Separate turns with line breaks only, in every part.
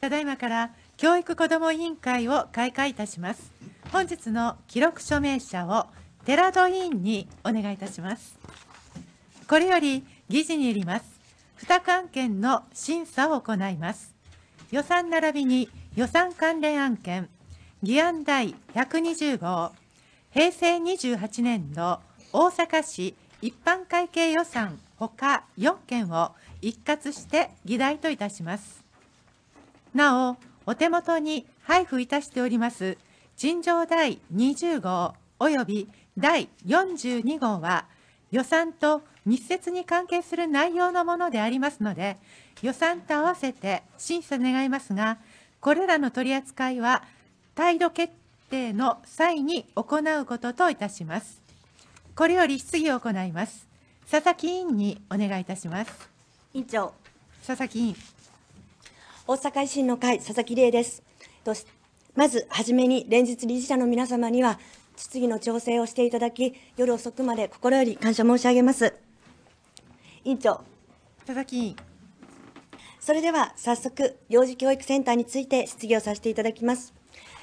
ただいまから教育子ども委員会
を開会いたします本日の記録署名者を寺戸委員にお願いいたしますこれより議事によります2関件の審査を行います予算並びに予算関連案件議案第120号平成28年度大阪市一般会計予算ほか4件を一括して議題といたしますなお、お手元に配布いたしております陳情第20号及び第42号は予算と密接に関係する内容のものでありますので予算と合わせて審査願いますがこれらの取り扱いは態度決定の際に行うことといたしますこれより質疑を行います佐々木委員にお願いいたします委員長
佐々木委員大阪維新の会、佐々木理です。まず、はじめに連日理事者の皆様には、質疑の調整をしていただき、夜遅くまで心より感謝申し上げます。委員長。佐々木委員。それでは、早速、幼児教育センターについて質疑をさせていただきます。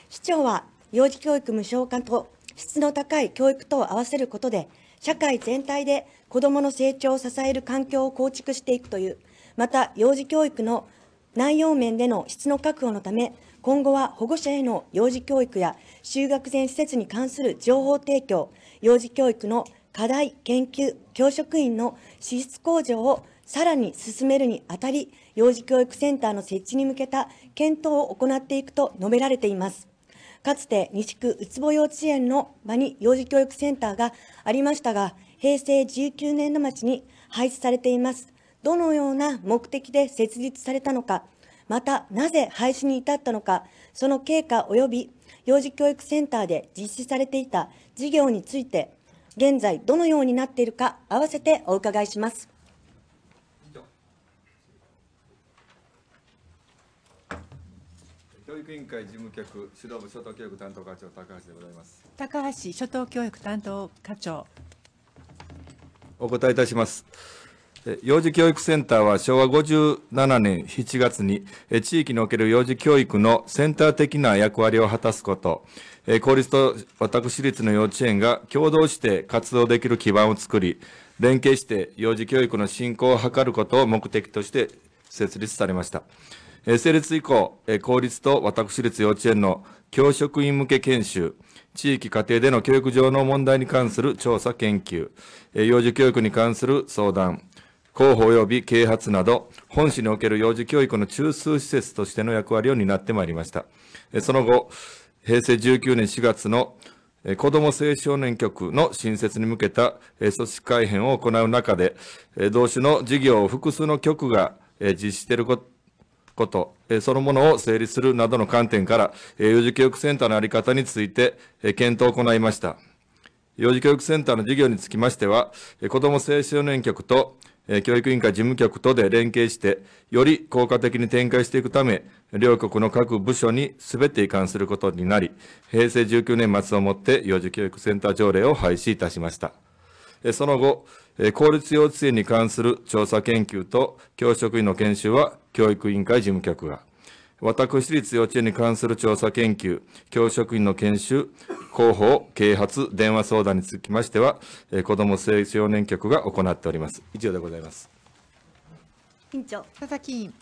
市長は、幼児教育無償化と質の高い教育とを合わせることで、社会全体で子どもの成長を支える環境を構築していくという、また幼児教育の内容面での質の確保のため、今後は保護者への幼児教育や就学前施設に関する情報提供、幼児教育の課題、研究、教職員の資質向上をさらに進めるにあたり、幼児教育センターの設置に向けた検討を行っていくと述べられています。かつて西区うつぼ幼稚園の場に幼児教育センターがありましたが、平成19年の町に廃止されています。どのような目的で設立されたのか、またなぜ廃止に至ったのか、その経過及び幼児教育センターで実施されていた事業について、現在どのようになっているか、合わせてお伺いします。
教育委員会事務局指導部初等教育担当課長高橋でございます
高橋初等教育担当課長
お答えいたします幼児教育センターは昭和57年7月に、地域における幼児教育のセンター的な役割を果たすこと、公立と私立の幼稚園が共同して活動できる基盤を作り、連携して幼児教育の振興を図ることを目的として設立されました。成立以降、公立と私立幼稚園の教職員向け研修、地域家庭での教育上の問題に関する調査研究、幼児教育に関する相談、広報及び啓発など、本市における幼児教育の中枢施設としての役割を担ってまいりました。その後、平成19年4月の子ども青少年局の新設に向けた組織改編を行う中で、同種の事業を複数の局が実施していることことそのものを整理するなどの観点から、幼児教育センターの在り方について検討を行いました。幼児教育センターの事業につきましては、子ども青少年局と教育委員会事務局とで連携して、より効果的に展開していくため、両国の各部署にすべて移管することになり、平成19年末をもって幼児教育センター条例を廃止いたしました。その後、公立幼稚園に関する調査研究と教職員の研修は教育委員会事務局が、私立幼稚園に関する調査研究、教職員の研修、広報、啓発、電話相談につきましては、えー、子ども青少年局が行っております。以上でございます。
委員長、佐々木委員。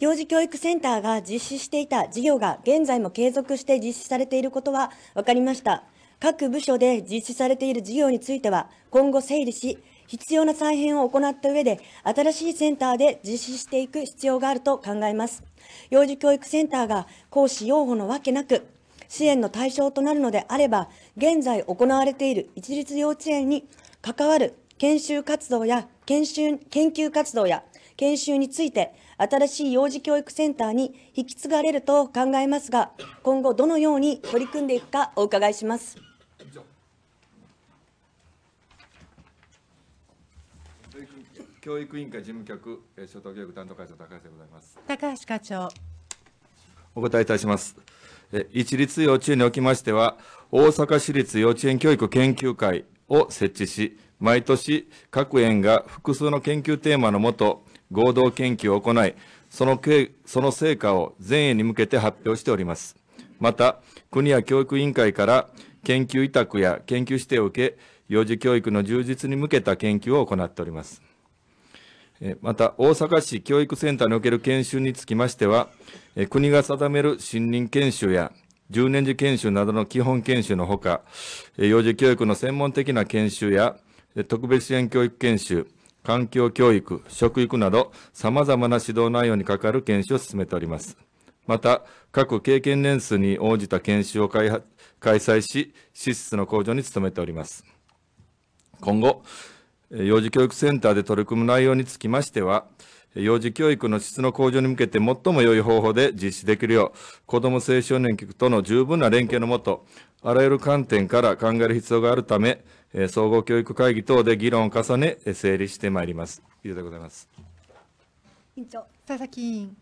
幼児教育センターが実施していた事業が現在も継続して実施されていることは分かりました。各部署で実施されている事業については、今後整理し、必要な再編を行った上で、新しいセンターで実施していく必要があると考えます。幼児教育センターが講師擁護のわけなく、支援の対象となるのであれば、現在行われている一律幼稚園に関わる研修活動や研修、研究活動や研修について、新しい幼児教育センターに引き継がれると考えますが、今後どのように取り組んでいくかお伺いします。
教育委員会事務局、えー、初等教育担当会長、高橋でございます。
高橋課長。
お答えいたします。一律幼稚園におきましては、大阪市立幼稚園教育研究会を設置し、毎年各園が複数の研究テーマのもと、合同研究を行い、そのけその成果を全園に向けて発表しております。また、国や教育委員会から研究委託や研究指定を受け、幼児教育の充実に向けた研究を行っております。また、大阪市教育センターにおける研修につきましては、国が定める森林研修や10年次研修などの基本研修のほか、幼児教育の専門的な研修や、特別支援教育研修、環境教育、食育など、さまざまな指導内容に関わる研修を進めております。また、各経験年数に応じた研修を開催し、支出の向上に努めております。今後、幼児教育センターで取り組む内容につきましては、幼児教育の質の向上に向けて最も良い方法で実施できるよう、子ども青少年局との十分な連携のもと、あらゆる観点から考える必要があるため、総合教育会議等で議論を重ね、整理してまいります。以上でございます。
委員長、佐々木委員。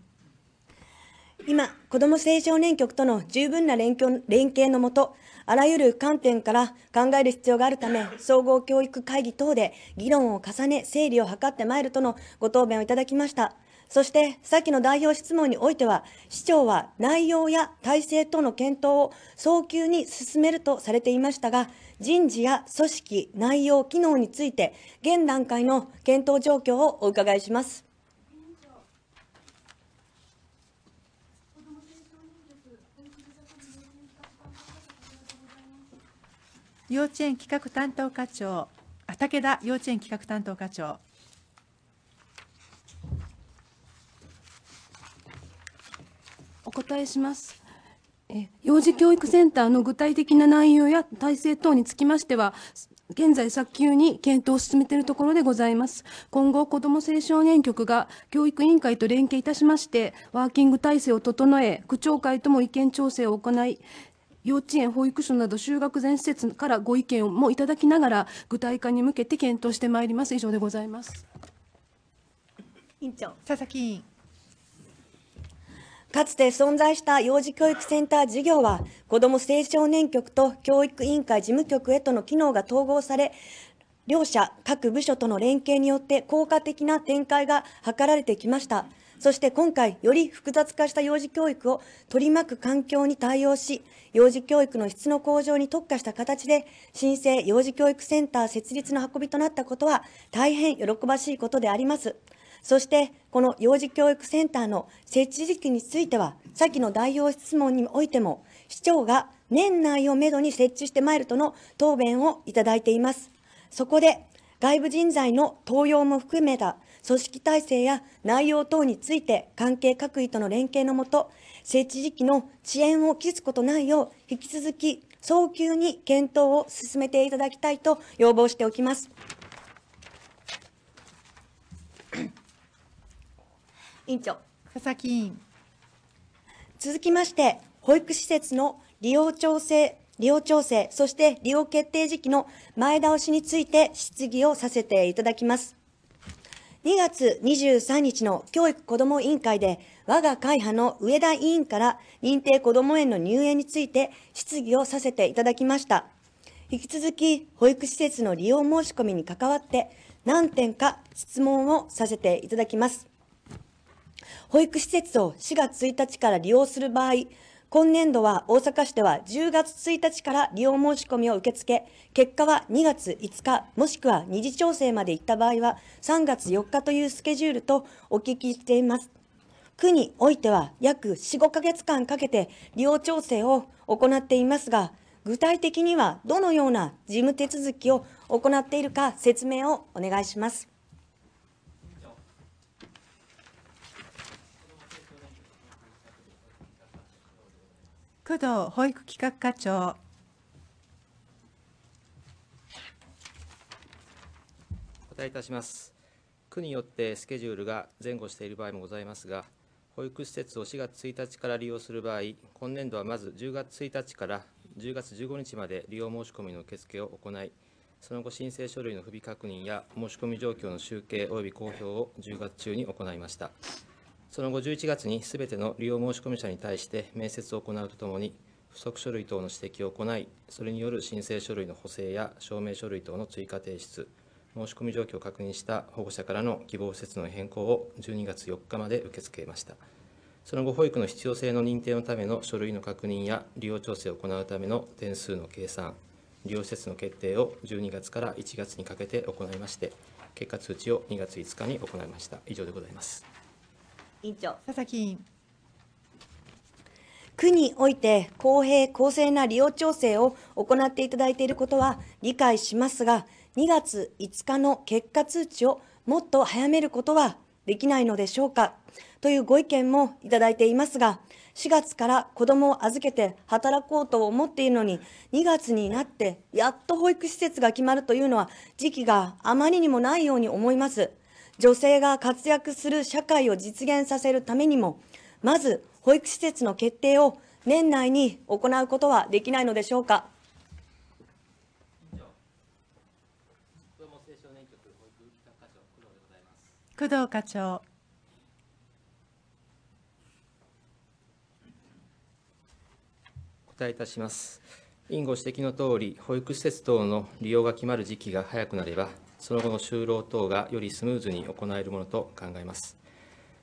今、子ども青少年局との十分な連連携のもと、あらゆる観点から考える必要があるため、総合教育会議等で議論を重ね、整理を図ってまいるとのご答弁をいただきました。そして、先の代表質問においては、市長は内容や体制等の検討を早急に進めるとされていましたが、人事や組織、内容、機能について、現段階の検討状況をお伺いします。
幼稚園企画担当課長武田幼稚園企画担当課長お答えしますえ幼児教育センターの具体的な内容や体制等につきましては現在早急に検討を進めているところでございます。今後、子ども青少年局が教育委員会と連携いたしまして、ワーキング体制を整え、区長会とも意見調整を行い、幼稚園、保育所など就学前施設からご意見もいただきながら、具体化に向けて検討してまいります。以上でございます。委員
長、佐々木委員。かつて存在した幼児教育センター事業は、子ども青少年局と教育委員会事務局へとの機能が統合され、両者各部署との連携によって効果的な展開が図られてきました。そして今回、より複雑化した幼児教育を取り巻く環境に対応し、幼児教育の質の向上に特化した形で、新生幼児教育センター設立の運びとなったことは、大変喜ばしいことであります。そして、この幼児教育センターの設置時期については、先の代表質問においても、市長が年内をめどに設置してまいるとの答弁をいただいています。そこで、外部人材の登用も含めた組織体制や内容等について関係各位との連携のもと、聖地時期の遅延を期すことないよう、引き続き早急に検討を進めていただきたいと要望しておきます。委員長。佐々木委員。続きまして、保育施設の利用調整、利用調整、そして利用決定時期の前倒しについて質疑をさせていただきます。2月23日の教育子ども委員会で、我が会派の上田委員から認定こども園の入園について質疑をさせていただきました。引き続き、保育施設の利用申し込みに関わって、何点か質問をさせていただきます。保育施設を4月1日から利用する場合、今年度は大阪市では10月1日から利用申し込みを受け付け、結果は2月5日、もしくは二次調整まで行った場合は3月4日というスケジュールとお聞きしています。区においては約4、5ヶ月間かけて利用調整を行っていますが、具体的にはどのような事務手続きを行っているか説明をお願いします。
工藤保育企画課長
お答えいたします区によってスケジュールが前後している場合もございますが保育施設を4月1日から利用する場合今年度はまず10月1日から10月15日まで利用申し込みの受付を行いその後申請書類の不備確認や申し込み状況の集計及び公表を10月中に行いましたその後11月にすべての利用申込者に対して面接を行うとともに、不足書類等の指摘を行い、それによる申請書類の補正や証明書類等の追加提出、申し込み状況を確認した保護者からの希望施設の変更を12月4日まで受け付けました。その後、保育の必要性の認定のための書類の確認や利用調整を行うための点数の計算、利用施設の決定を12月から1月にかけて行いまして、結果通知を2月5日に行いました。以上でございます。
委員長。佐々木委員。区において公平・公正な利用調整を行っていただいていることは理解しますが、2月5日の結果通知をもっと早めることはできないのでしょうかというご意見もいただいていますが、4月から子どもを預けて働こうと思っているのに、2月になってやっと保育施設が決まるというのは、時期があまりにもないように思います。女性が活躍する社会を実現させるためにも、まず保育施設の決定を年内に行うことはできないのでしょうか。工藤課長。
答えいたします。委員ご指摘のとおり、保育施設等の利用が決まる時期が早くなれば、その後の就労等がよりスムーズに行えるものと考えます。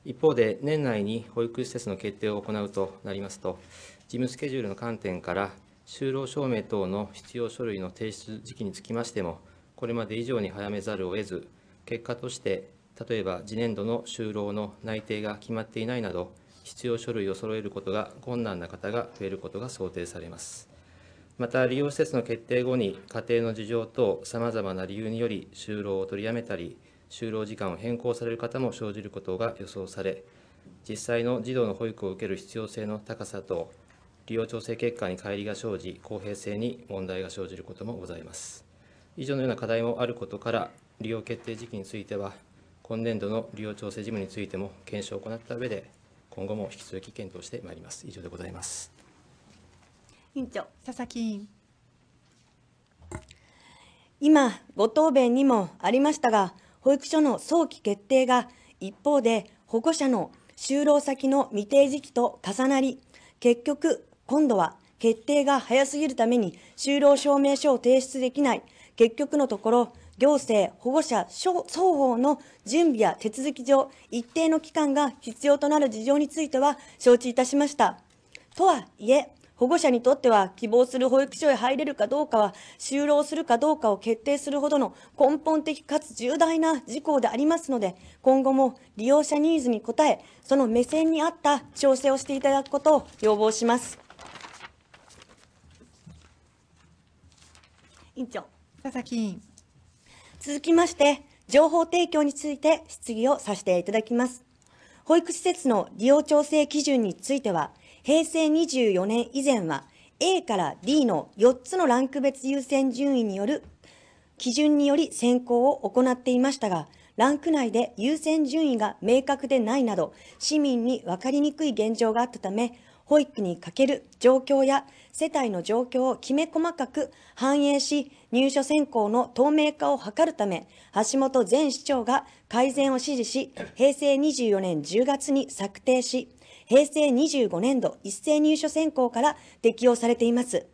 一方で、年内に保育施設の決定を行うとなりますと、事務スケジュールの観点から、就労証明等の必要書類の提出時期につきましても、これまで以上に早めざるを得ず、結果として、例えば次年度の就労の内定が決まっていないなど、必要書類を揃えることが困難な方が増えることが想定されます。また利用施設の決定後に家庭の事情等さまざまな理由により就労を取りやめたり就労時間を変更される方も生じることが予想され実際の児童の保育を受ける必要性の高さと利用調整結果に乖離が生じ公平性に問題が生じることもございます以上のような課題もあることから利用決定時期については今年度の利用調整事務についても検証を行った上で今後も引き続き検討してまいります以上でございます
院長佐々木今ご答弁にもありましたが保育所の早期決定が一方で保護者の就労先の未定時期と重なり結局今度は決定が早すぎるために就労証明書を提出できない結局のところ行政、保護者双方の準備や手続き上、一定の期間が必要となる事情については承知いたしました。とはいえ、保護者にとっては希望する保育所へ入れるかどうかは就労するかどうかを決定するほどの根本的かつ重大な事項でありますので今後も利用者ニーズに応えその目線に合った調整をしていただくことを要望します。委員長佐々木委員続きまして情報提供について質疑をさせていただきます保育施設の利用調整基準については平成24年以前は A から D の4つのランク別優先順位による基準により選考を行っていましたが、ランク内で優先順位が明確でないなど、市民に分かりにくい現状があったため、保育にかける状況や世帯の状況をきめ細かく反映し、入所選考の透明化を図るため、橋本前市長が改善を指示し、平成24年10月に策定し、平成25年度一斉入所選考から適用されています。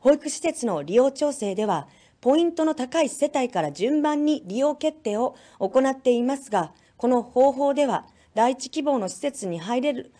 保育施設の利用調整では、ポイントの高い世帯から順番に利用決定を行っていますが、この方法では、第一希望の施設に入れる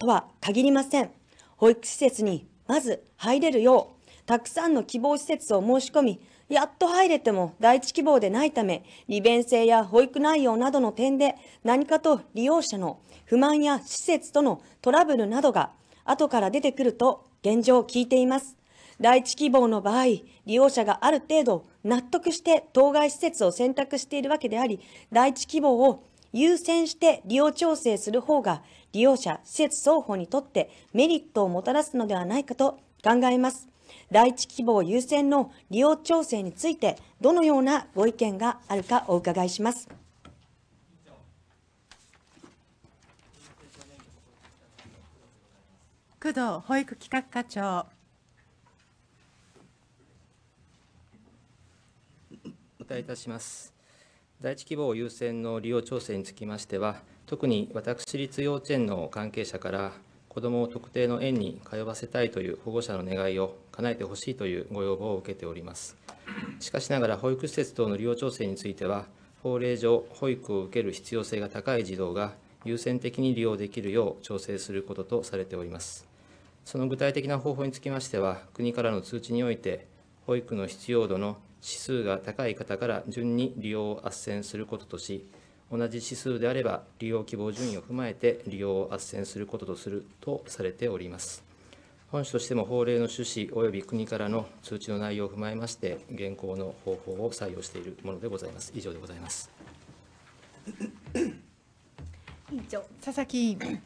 とは限りません。保育施設にまず入れるよう、たくさんの希望施設を申し込み、やっと入れても第一希望でないため、利便性や保育内容などの点で何かと利用者の不満や施設とのトラブルなどが後から出てくると現状を聞いています。第一希望の場合、利用者がある程度納得して当該施設を選択しているわけであり、第一希望を優先して利用調整する方が利用者、施設双方にとってメリットをもたらすのではないかと考えます。第一希望優先の利用調整について、どのようなご意見があるかお伺いします。工藤保育企画課
長。
お答えいたします。第一希望優先の利用調整につきましては、特に私立幼稚園の関係者から子どもを特定の園に通わせたいという保護者の願いを叶えてほしいというご要望を受けております。しかしながら保育施設等の利用調整については、法令上、保育を受ける必要性が高い児童が優先的に利用できるよう調整することとされております。その具体的な方法につきましては、国からの通知において、保育の必要度の指数が高い方から順に利用を斡旋することとし、同じ指数であれば利用希望順位を踏まえて利用を斡旋することとするとされております。本市としても法令の趣旨及び国からの通知の内容を踏まえまして、現行の方法を採用しているものでございます。以上でございます。
委員長、佐々木委員。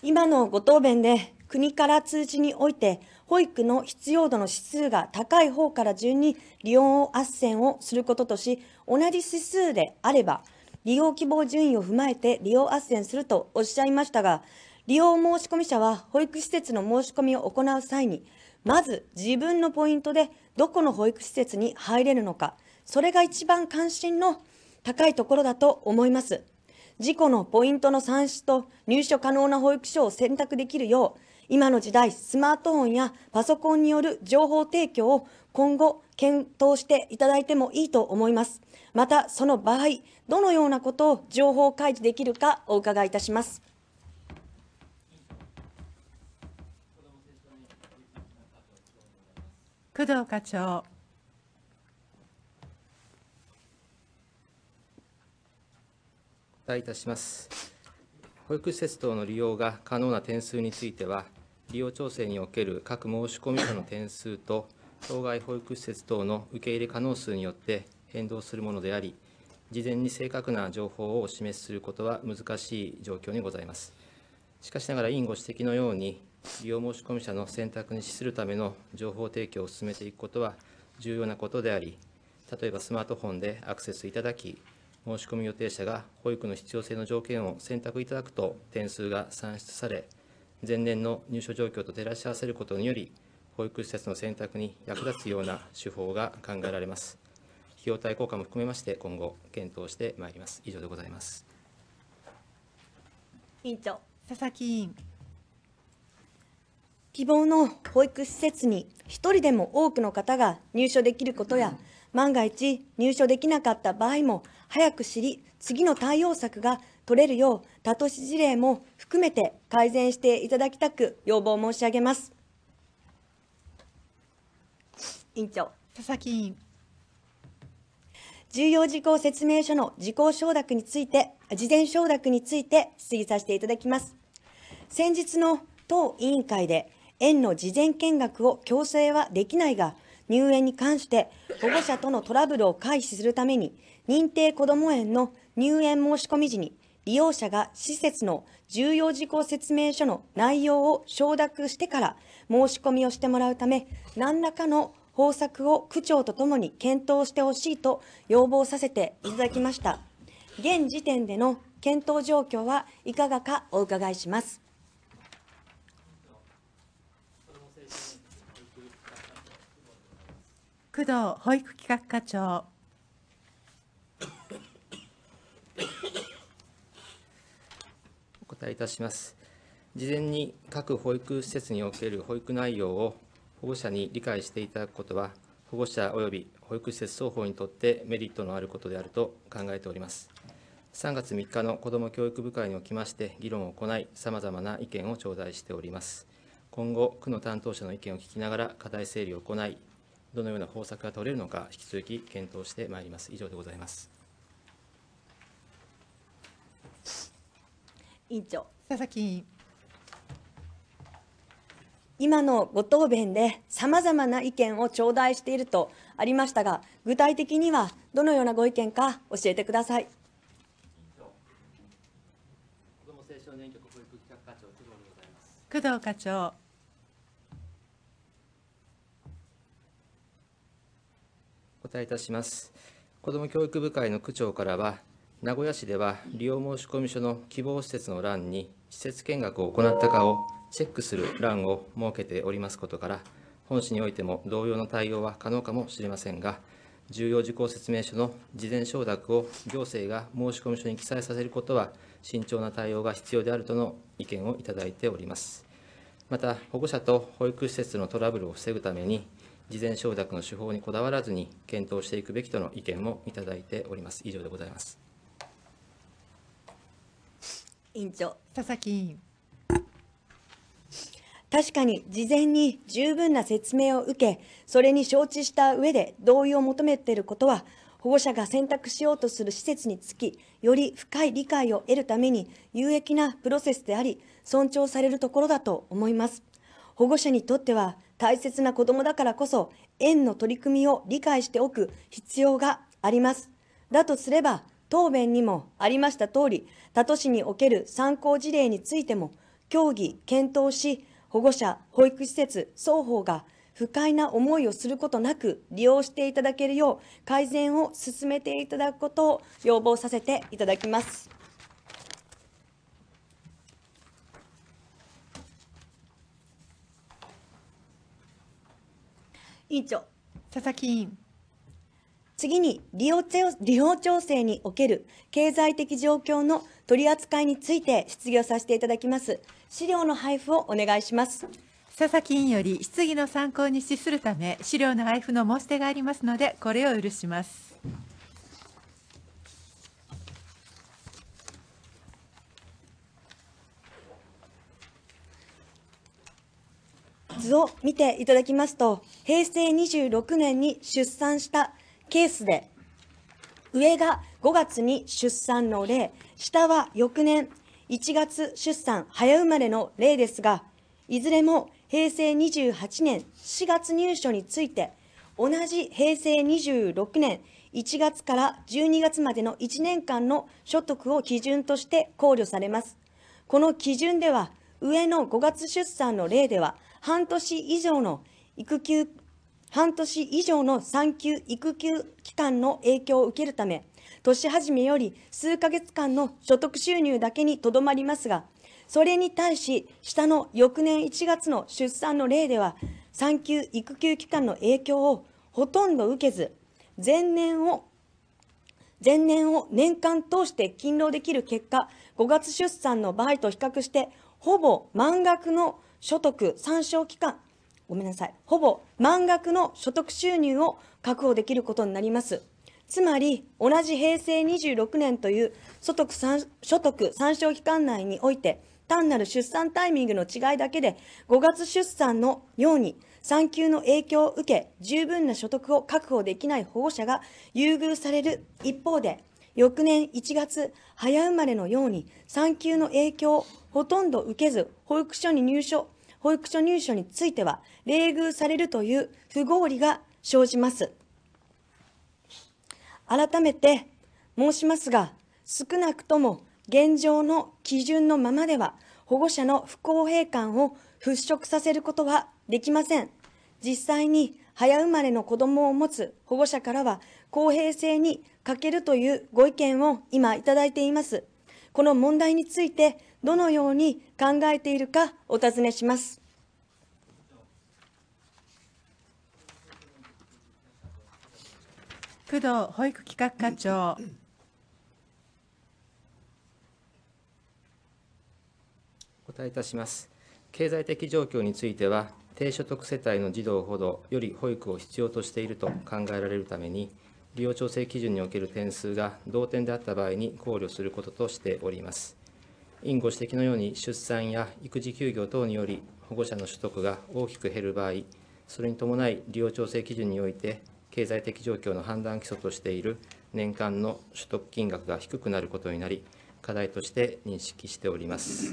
今のご答弁で、国から通知において、保育の必要度の指数が高い方から順に利用斡旋をすることとし、同じ指数であれば、利用希望順位を踏まえて利用斡旋するとおっしゃいましたが、利用申込者は保育施設の申し込みを行う際に、まず自分のポイントでどこの保育施設に入れるのか、それが一番関心の高いところだと思います。事故のポイントの算出と入所可能な保育所を選択できるよう、今の時代、スマートフォンやパソコンによる情報提供を今後検討していただいてもいいと思います。また、その場合、どのようなことを情報開示できるかお伺いいたします。工藤課
長。
お答えいたします。保育施設等の利用が可能な点数については、利用調整における各申込者の点数と当該保育施設等の受け入れ可能数によって変動するものであり事前に正確な情報をお示しすることは難しい状況にございますしかしながら委員ご指摘のように利用申込者の選択に資するための情報提供を進めていくことは重要なことであり例えばスマートフォンでアクセスいただき申し込み予定者が保育の必要性の条件を選択いただくと点数が算出され前年の入所状況と照らし合わせることにより、保育施設の選択に役立つような手法が考えられます。費用対効果も含めまして、今後、検討してまいります。以上でございます。
委員長、佐々木委員。希望の保育施設に1人でも多くの方が入所できることや、万が一入所できなかった場合も早く知り、次の対応策が取れるよう他都市事例も含めて改善していただきたく要望申し上げます委員長佐々木委員重要事項説明書の事項承諾について事前承諾について質疑させていただきます先日の当委員会で園の事前見学を強制はできないが入園に関して保護者とのトラブルを回避するために認定こども園の入園申し込み時に利用者が施設の重要事項説明書の内容を承諾してから申し込みをしてもらうため、何らかの方策を区長とともに検討してほしいと要望させていただきました。現時点での検討状況はいかがかお伺いします。
工藤保育企画課長。
答えいたします。事前に各保育施設における保育内容を保護者に理解していただくことは、保護者及び保育施設双方にとってメリットのあることであると考えております。3月3日の子ども教育部会におきまして議論を行い、さまざまな意見を頂戴しております。今後、区の担当者の意見を聞きながら課題整理を行い、どのような方策が取れるのか、引き続き検討してまいります。以上でございます。
委員長佐々木今のご答弁でさまざまな意見を頂戴しているとありましたが、具体的にはどのようなご意見か教えてください。
工
藤課長。
お答えいたします。子ども教育部会の区長からは、名古屋市では利用申込書の希望施設の欄に施設見学を行ったかをチェックする欄を設けておりますことから本市においても同様の対応は可能かもしれませんが重要事項説明書の事前承諾を行政が申込書に記載させることは慎重な対応が必要であるとの意見をいただいておりますまた保護者と保育施設のトラブルを防ぐために事前承諾の手法にこだわらずに検討していくべきとの意見もいただいております以上でございます
委員長佐々木委員確かに事前に十分な説明を受けそれに承知した上で同意を求めていることは保護者が選択しようとする施設につきより深い理解を得るために有益なプロセスであり尊重されるところだと思います保護者にとっては大切な子どもだからこそ園の取り組みを理解しておく必要がありますだとすれば答弁にもありました通り、他都市における参考事例についても、協議、検討し、保護者、保育施設、双方が不快な思いをすることなく利用していただけるよう改善を進めていただくことを要望させていただきます。委員長佐々木委員次に利用利用調整における経済的状況の取り扱いについて質疑をさせていただきます。資料の配布をお願いします。佐々木委員より質疑の参考に資するため資料の配布の申
し出がありますのでこれを許します。
図を見ていただきますと平成26年に出産したケースで、上が5月に出産の例、下は翌年1月出産早生まれの例ですが、いずれも平成28年4月入所について、同じ平成26年1月から12月までの1年間の所得を基準として考慮されます。この基準では、上の5月出産の例では、半年以上の育休半年以上の産休・育休期間の影響を受けるため、年始めより数ヶ月間の所得収入だけにとどまりますが、それに対し、下の翌年1月の出産の例では、産休・育休期間の影響をほとんど受けず、前年を前年を年間通して勤労できる結果、5月出産の場合と比較して、ほぼ満額の所得参照期間、ごめんなさい、ほぼ満額の所得収入を確保できることになります。つまり、同じ平成26年という所得所得参照期間内において、単なる出産タイミングの違いだけで、5月出産のように、産休の影響を受け、十分な所得を確保できない保護者が優遇される一方で、翌年1月、早生まれのように、産休の影響をほとんど受けず、保育所に入所保育所入所については、冷遇されるという不合理が生じます。改めて申しますが、少なくとも現状の基準のままでは、保護者の不公平感を払拭させることはできません。実際に早生まれの子供を持つ保護者からは公平性に欠けるというご意見を今いただいています。この問題についてどのように考えているかお尋ねします。
工藤保育企画課長。
お答えいたします。経済的状況については、低所得世帯の児童ほどより保育を必要としていると考えられるために、利用調整基準における点数が同点であった場合に考慮することとしております。委員ご指摘のように、出産や育児休業等により、保護者の所得が大きく減る場合、それに伴い利用調整基準において、経済的状況の判断基礎としている年間の所得金額が低くなることになり、課題として認識しております。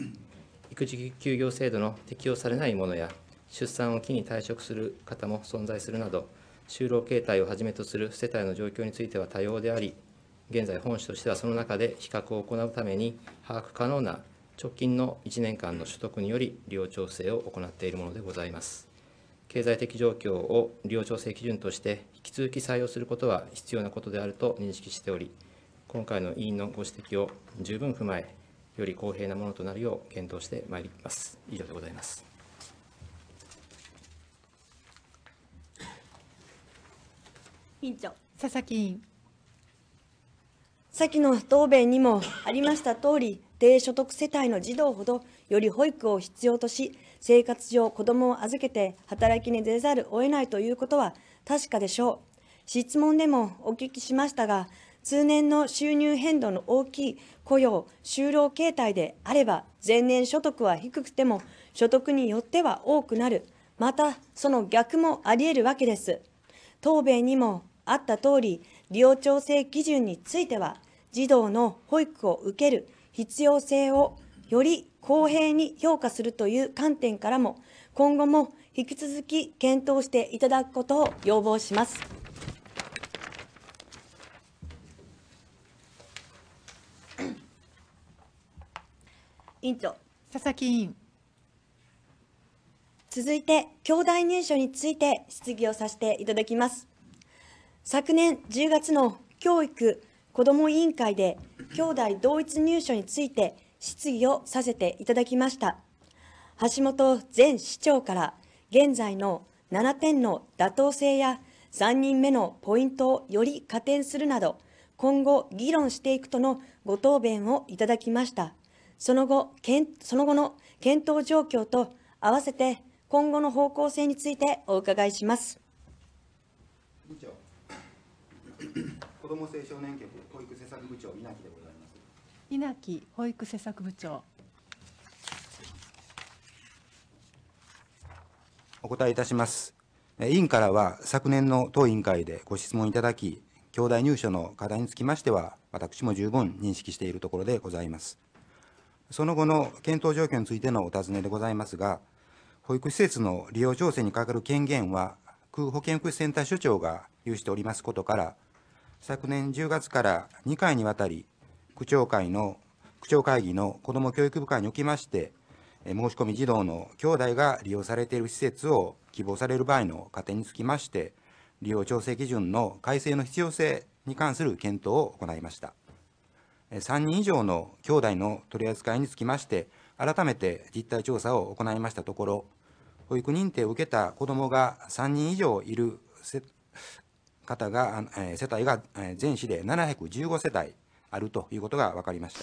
育児休業制度の適用されないものや、出産を機に退職する方も存在するなど、就労形態をはじめとする世帯の状況については多様であり、現在本市としてはその中で比較を行うために把握可能な直近の1年間の所得により利用調整を行っているものでございます。経済的状況を利用調整基準として引き続き採用することは必要なことであると認識しており、今回の委員のご指摘を十分踏まえ、より公平なものとなるよう検討してまいります。以上でございます。
委員長、佐々木委員。先の答弁にもありました通り、低所得世帯の児童ほどより保育を必要とし、生活上子供を預けて働きに出ざるを得ないということは確かでしょう。質問でもお聞きしましたが、通年の収入変動の大きい雇用、就労形態であれば、前年所得は低くても、所得によっては多くなる。また、その逆もあり得るわけです。答弁にもあった通り、利用調整基準については、児童の保育を受ける必要性をより公平に評価するという観点からも、今後も引き続き検討していただくことを要望します。委員長佐々木委員続いて、兄弟入所について質疑をさせていただきます。昨年10月の教育子ども委員会で兄弟同一入所について質疑をさせていただきました橋本前市長から現在の7点の妥当性や3人目のポイントをより加点するなど今後議論していくとのご答弁をいただきましたその後その後の検討状況と合わせて今後の方向性についてお伺いします
ども青少年局保育施策部長稲木でございます
稲木保育施策部長
お答えいたします委員からは昨年の当委員会でご質問いただき兄弟入所の課題につきましては私も十分認識しているところでございますその後の検討状況についてのお尋ねでございますが保育施設の利用調整にかかる権限は空保健福祉センター所長が有しておりますことから昨年10月から2回にわたり、区長会の区長会議の子ども教育部会におきまして、申し込み児童の兄弟が利用されている施設を希望される場合の過程につきまして、利用調整基準の改正の必要性に関する検討を行いました。3人以上の兄弟の取り扱いにつきまして、改めて実態調査を行いましたところ、保育認定を受けた子どもが3人以上いる方が、え世帯が全市で715世帯あるということが分かりまし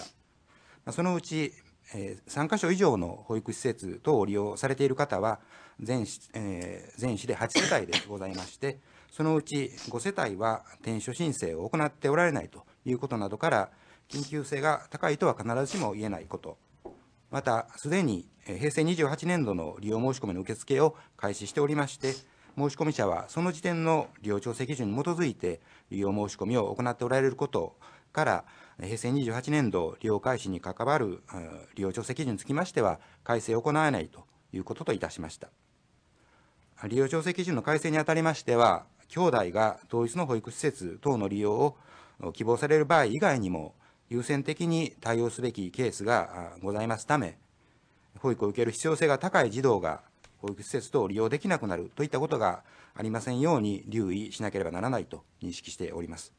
た。そのうち、え3カ所以上の保育施設等を利用されている方は全,、え全市で8世帯でございまして、そのうち5世帯は転所申請を行っておられないということなどから、緊急性が高いとは必ずしも言えないこと、また、すでに平成28年度の利用申し込みの受付を開始しておりまして、申込者はその時点の利用調整基準に基づいて利用申し込みを行っておられることから、平成28年度利用開始に関わる利用調整基準につきましては、改正を行わないということといたしました。利用調整基準の改正にあたりましては、兄弟が同一の保育施設等の利用を希望される場合以外にも、優先的に対応すべきケースがございますため、保育を受ける必要性が高い児童が保育施設等を利用できなくなるといったことがありませんように留意しなければならないと認識しております。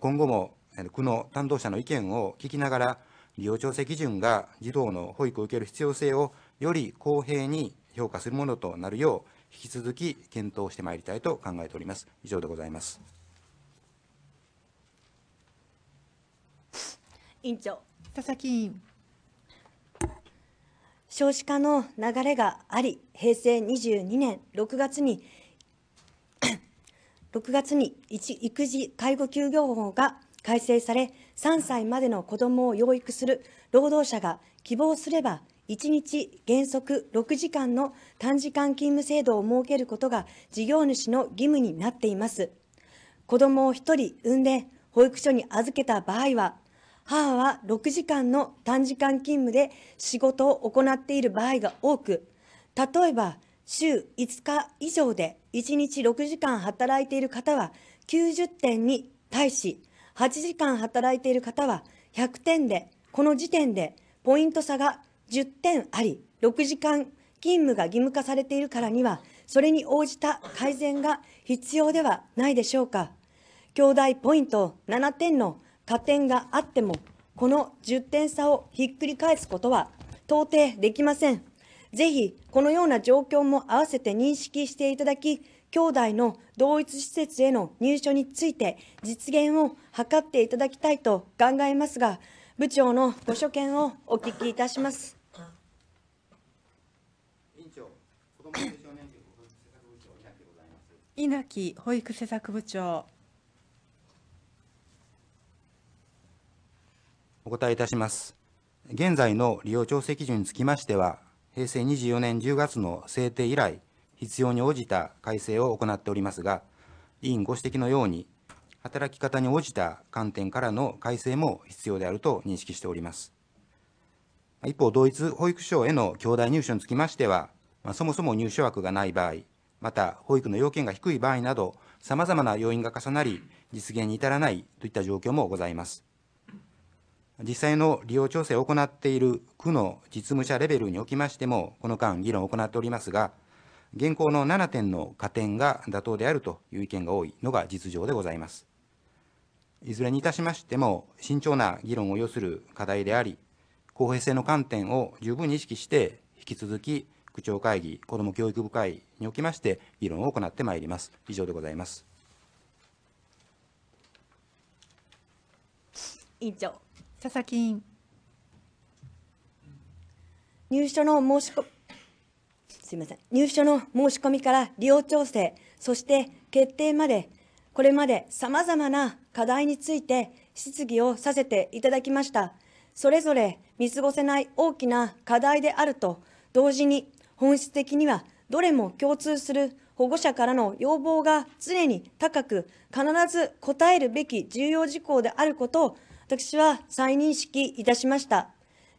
今後も区の担当者の意見を聞きながら、利用調整基準が児童の保育を受ける必要性をより公平に評価するものとなるよう、引き続き検討してまいりたいと考えております。以上でございます。
委員長。佐々木委員。少子化の流れがあり、平成22年6月に6 月に育児介護休業法が改正され、3歳までの子どもを養育する労働者が希望すれば、1日原則6時間の短時間勤務制度を設けることが事業主の義務になっています。子どもを1人産んで保育所に預けた場合は、母は6時間の短時間勤務で仕事を行っている場合が多く、例えば週5日以上で1日6時間働いている方は90点に対し、8時間働いている方は100点で、この時点でポイント差が10点あり、6時間勤務が義務化されているからには、それに応じた改善が必要ではないでしょうか。兄弟ポイント7点の加点があっても、この10点差をひっくり返すことは到底できません。ぜひ、このような状況も合わせて認識していただき、兄弟の同一施設への入所について実現を図っていただきたいと考えますが、部長のご所見をお聞きいたします。稲城保育施
策部長。
お答えいたします。現在の利用調整基準につきましては、平成24年10月の制定以来、必要に応じた改正を行っておりますが、委員ご指摘のように、働き方に応じた観点からの改正も必要であると認識しております。一方、同一保育所への兄弟入所につきましては、そもそも入所枠がない場合、また保育の要件が低い場合など、さまざまな要因が重なり、実現に至らないといった状況もございます。実際の利用調整を行っている区の実務者レベルにおきましても、この間、議論を行っておりますが、現行の7点の加点が妥当であるという意見が多いのが実情でございます。いずれにいたしましても、慎重な議論を要する課題であり、公平性の観点を十分に意識して、引き続き区長会議、子ども教育部会におきまして、議論を行ってまいります。以上でございます。
員長佐々木委員入所の申し込すみません入所の申し込みから利用調整そして決定までこれまでさまざまな課題について質疑をさせていただきましたそれぞれ見過ごせない大きな課題であると同時に本質的にはどれも共通する保護者からの要望が常に高く必ず応えるべき重要事項であることを私は再認識いたしました。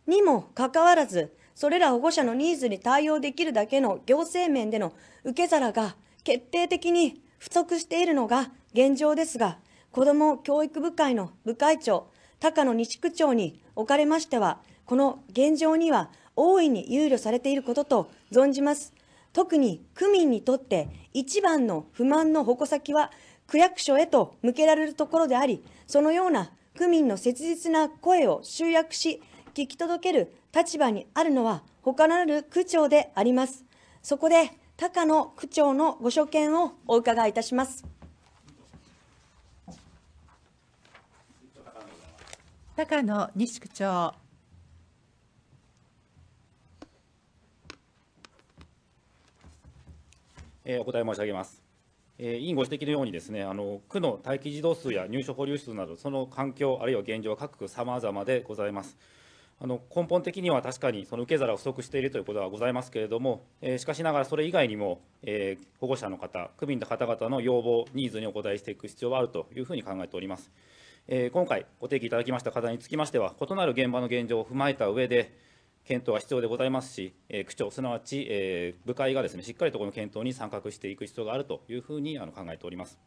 にもかかわらず、それら保護者のニーズに対応できるだけの行政面での受け皿が決定的に不足しているのが現状ですが、子ども教育部会の部会長、高野西区長におかれましては、この現状には大いに憂慮されていることと存じます。特に区民にとって一番の不満の矛先は区役所へと向けられるところであり、そのような区民の切実な声を集約し、聞き届ける立場にあるのは、他なる区長であります。そこで、高野区長のご所見をお伺いいたします。高
野西区長。
えー、お答え申し上げます。え委員ご指摘のようにですねあの区の待機児童数や入所保留数などその環境あるいは現状は各区様々でございます。あの根本的には確かにその受け皿を不足しているということはございますけれども、えー、しかしながらそれ以外にも、えー、保護者の方、区民の方々の要望、ニーズにお応えしていく必要はあるというふうに考えております。えー、今回ご提起いただきました課題につきましては、異なる現場の現状を踏まえた上で、検討は必要でございますし、えー、区長、すなわち、えー、部会がですねしっかりとこの検討に参画していく必要があるというふうにあの考えております。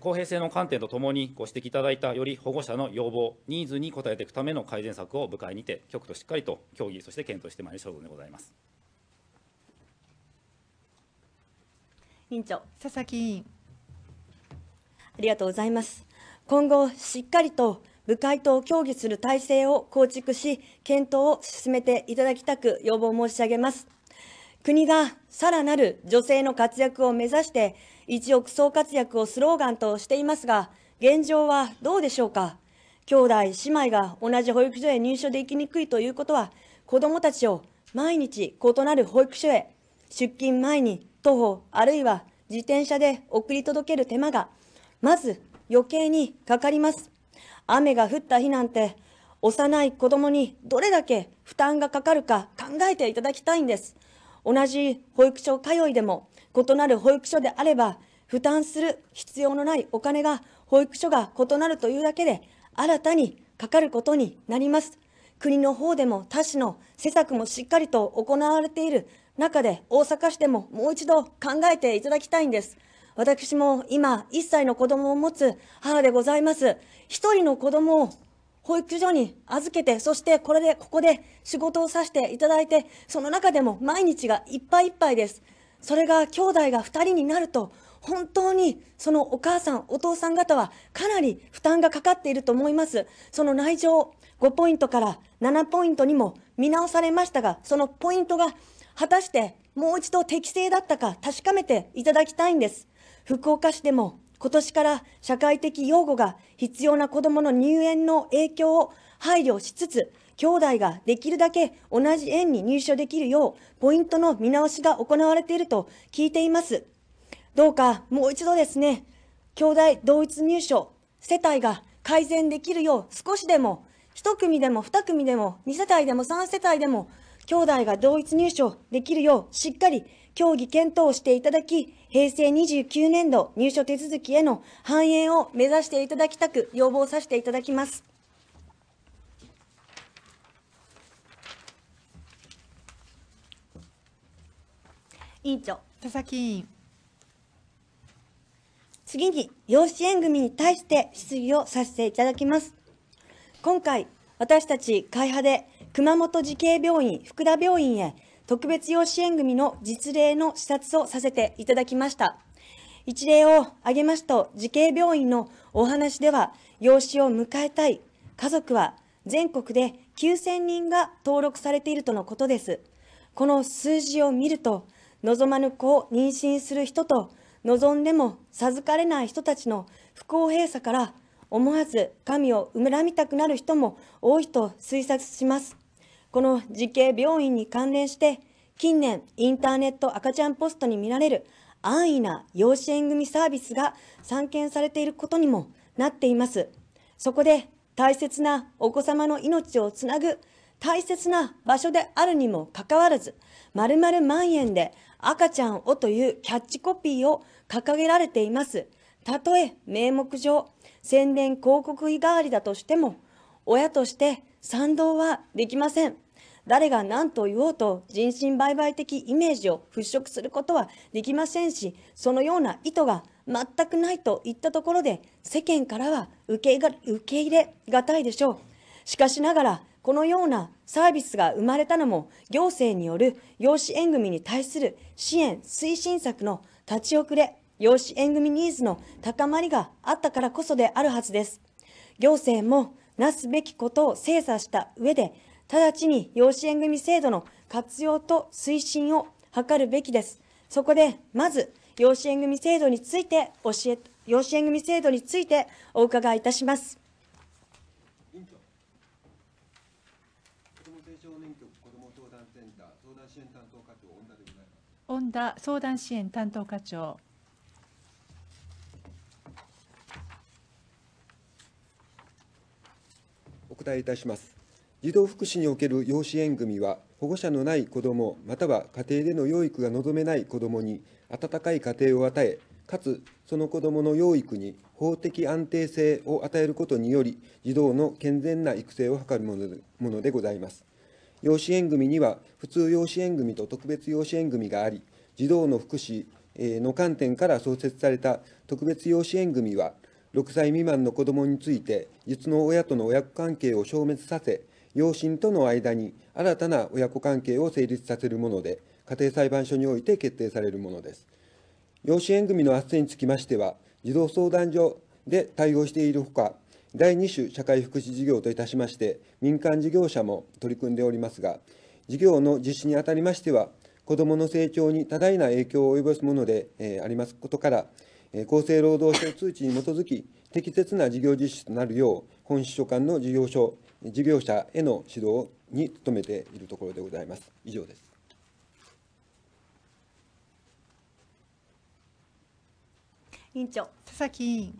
公平性の観点とともに、ご指摘いただいたより保護者の要望、ニーズに応えていくための改善策を部会にて、局としっかりと協議、そして検討してまいりましょうでございます。
委員長佐々木委員ありがとうございます今後しっかりと部会と協議する体制を構築し、検討を進めていただきたく要望申し上げます。国がさらなる女性の活躍を目指して、一億総活躍をスローガンとしていますが、現状はどうでしょうか。兄弟、姉妹が同じ保育所へ入所できにくいということは、子どもたちを毎日異なる保育所へ、出勤前に徒歩あるいは自転車で送り届ける手間が、まず余計にかかります。雨が降った日なんて、幼い子供にどれだけ負担がかかるか考えていただきたいんです。同じ保育所通いでも、異なる保育所であれば、負担する必要のないお金が保育所が異なるというだけで、新たにかかることになります。国の方でも他市の施策もしっかりと行われている中で、大阪市でももう一度考えていただきたいんです。私も今1歳の子供を持つ母でございます。一人の子供を保育所に預けて、そしてこれで、ここで仕事をさせていただいて、その中でも毎日がいっぱいいっぱいです。それが兄弟が2人になると、本当にそのお母さん、お父さん方はかなり負担がかかっていると思います。その内情5ポイントから7ポイントにも見直されましたが、そのポイントが果たしてもう一度適正だったか確かめていただきたいんです。福岡市でも今年から社会的擁護が必要な子どもの入園の影響を配慮しつつ、兄弟ができるだけ同じ園に入所できるよう、ポイントの見直しが行われていると聞いています。どうかもう一度ですね、兄弟同一入所、世帯が改善できるよう少しでも、1組でも2組でも、2世帯でも3世帯でも、兄弟が同一入所できるようしっかり協議検討していただき、平成29年度入所手続きへの反映を目指していただきたく要望させていただきます。委員長。佐々木委員。次に、養子縁組に対して質疑をさせていただきます。今回、私たち会派で熊本慈恵病院福田病院へ特別養子縁組の実例の視察をさせていただきました。一例を挙げますと、慈恵病院のお話では、養子を迎えたい家族は全国で9000人が登録されているとのことです。この数字を見ると、望まぬ子を妊娠する人と、望んでも授かれない人たちの不公平さから、思わず神を恨みたくなる人も多いと推察します。この慈恵病院に関連して、近年、インターネット赤ちゃんポストに見られる安易な養子縁組サービスが散見されていることにもなっています。そこで、大切なお子様の命をつなぐ大切な場所であるにもかかわらず、〇〇万円で赤ちゃんをというキャッチコピーを掲げられています。たとえ名目上、宣伝広告意代わりだとしても、親として賛同はできません。誰が何と言おうと人身売買的イメージを払拭することはできませんし、そのような意図が全くないといったところで、世間からは受けが受け入れがたいでしょう。しかしながら、このようなサービスが生まれたのも、行政による養子縁組に対する支援推進策の立ち遅れ、養子縁組ニーズの高まりがあったからこそであるはずです。行政もなすべきことを精査した上で、直ちに養子縁組制度の活用と推進を図るべきです。そこで、まず、養子縁組制度について教え、養子縁組制度についてお伺いいたします。
恩田相談支援担当課長。
お答えいたします。児童福祉における養子縁組は、保護者のない子ども、または家庭での養育が望めない子どもに、温かい家庭を与え、かつその子どもの養育に法的安定性を与えることにより、児童の健全な育成を図るものでございます。養子縁組には、普通養子縁組と特別養子縁組があり、児童の福祉の観点から創設された特別養子縁組は、6歳未満の子どもについて、実の親との親子関係を消滅させ、養親との間に新たな親子関係を成立させるもので、家庭裁判所において決定されるものです。養子縁組の斡旋につきましては、児童相談所で対応しているほか、第2種社会福祉事業といたしまして、民間事業者も取り組んでおりますが、事業の実施にあたりましては、子どもの成長に多大な影響を及ぼすもので、えー、ありますことから、えー、厚生労働省通知に基づき、適切な事業実施となるよう、本市所管の事業所、事業者への指導に努めているところでございます。以上です。
委員長佐々木委員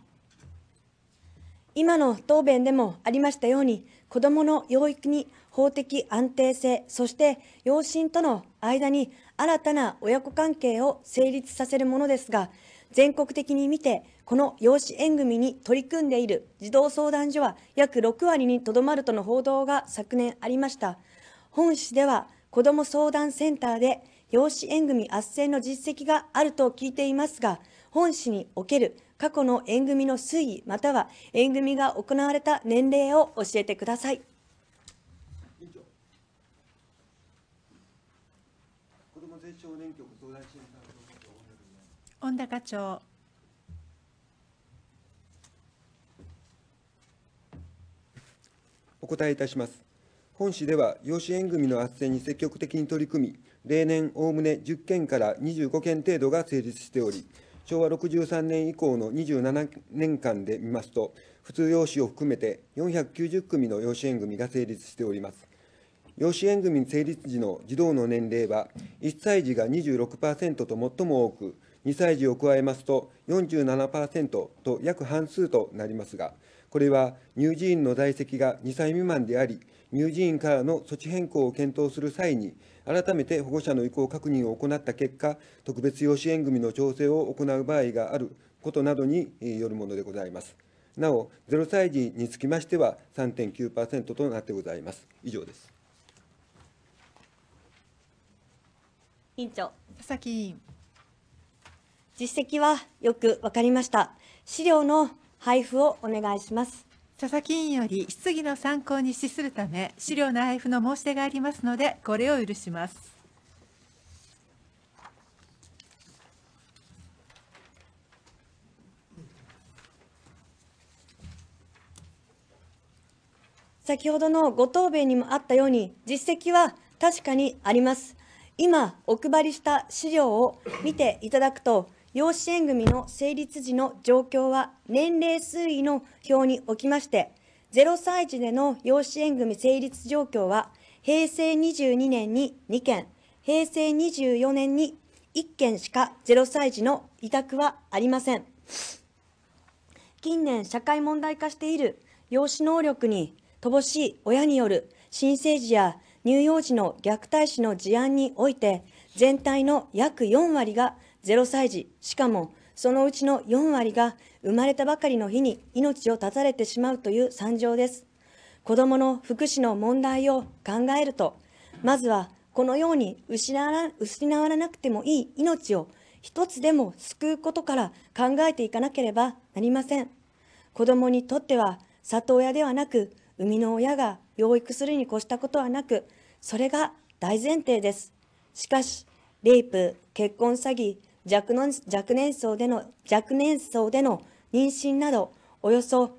今の答弁でもありましたように子どもの養育に法的安定性そして養親との間に新たな親子関係を成立させるものですが全国的に見てこの養子縁組に取り組んでいる児童相談所は約6割にとどまるとの報道が昨年ありました。本市では子ども相談センターで養子縁組あっせんの実績があると聞いていますが、本市における過去の縁組の推移、または縁組が行われた年齢を教えてください。
小高町
答えいたします。本市では養子縁組の斡旋に積極的に取り組み、例年おおむね10件から25件程度が成立しており、昭和63年以降の27年間で見ますと、普通養子を含めて490組の養子縁組が成立しております。養子縁組成立時の児童の年齢は、1歳児が26%と最も多く、2歳児を加えますと47%と約半数となりますが、これは乳児院の在籍が2歳未満であり、乳児院からの措置変更を検討する際に、改めて保護者の意向確認を行った結果、特別養子縁組の調整を行う場合があることなどによるものでございます。なお、0歳児につきましては3.9%となってございます。以上です。
委員長、佐々木委員。実績はよくわかりました。資料の配布をお願いします佐々木委員より質疑の参考に資するた
め資料の配布の申し出がありますのでこれを許します
先ほどのご答弁にもあったように実績は確かにあります今お配りした資料を見ていただくと養子縁組の成立時の状況は年齢推移の表におきまして、0歳児での養子縁組成立状況は、平成22年に2件、平成24年に1件しか0歳児の委託はありません。近年社会問題化している養子能力に乏しい親による新生児や乳幼児の虐待死の事案において、全体の約4割が0歳児、しかもそのうちの4割が生まれたばかりの日に命を絶たれてしまうという惨状です。子どもの福祉の問題を考えると、まずはこのように失わ失わなくてもいい命を一つでも救うことから考えていかなければなりません。子どもにとっては里親ではなく、生みの親が養育するに越したことはなく、それが大前提です。しかし、レイプ、結婚詐欺、若の若年層での若年層での妊娠など、およそ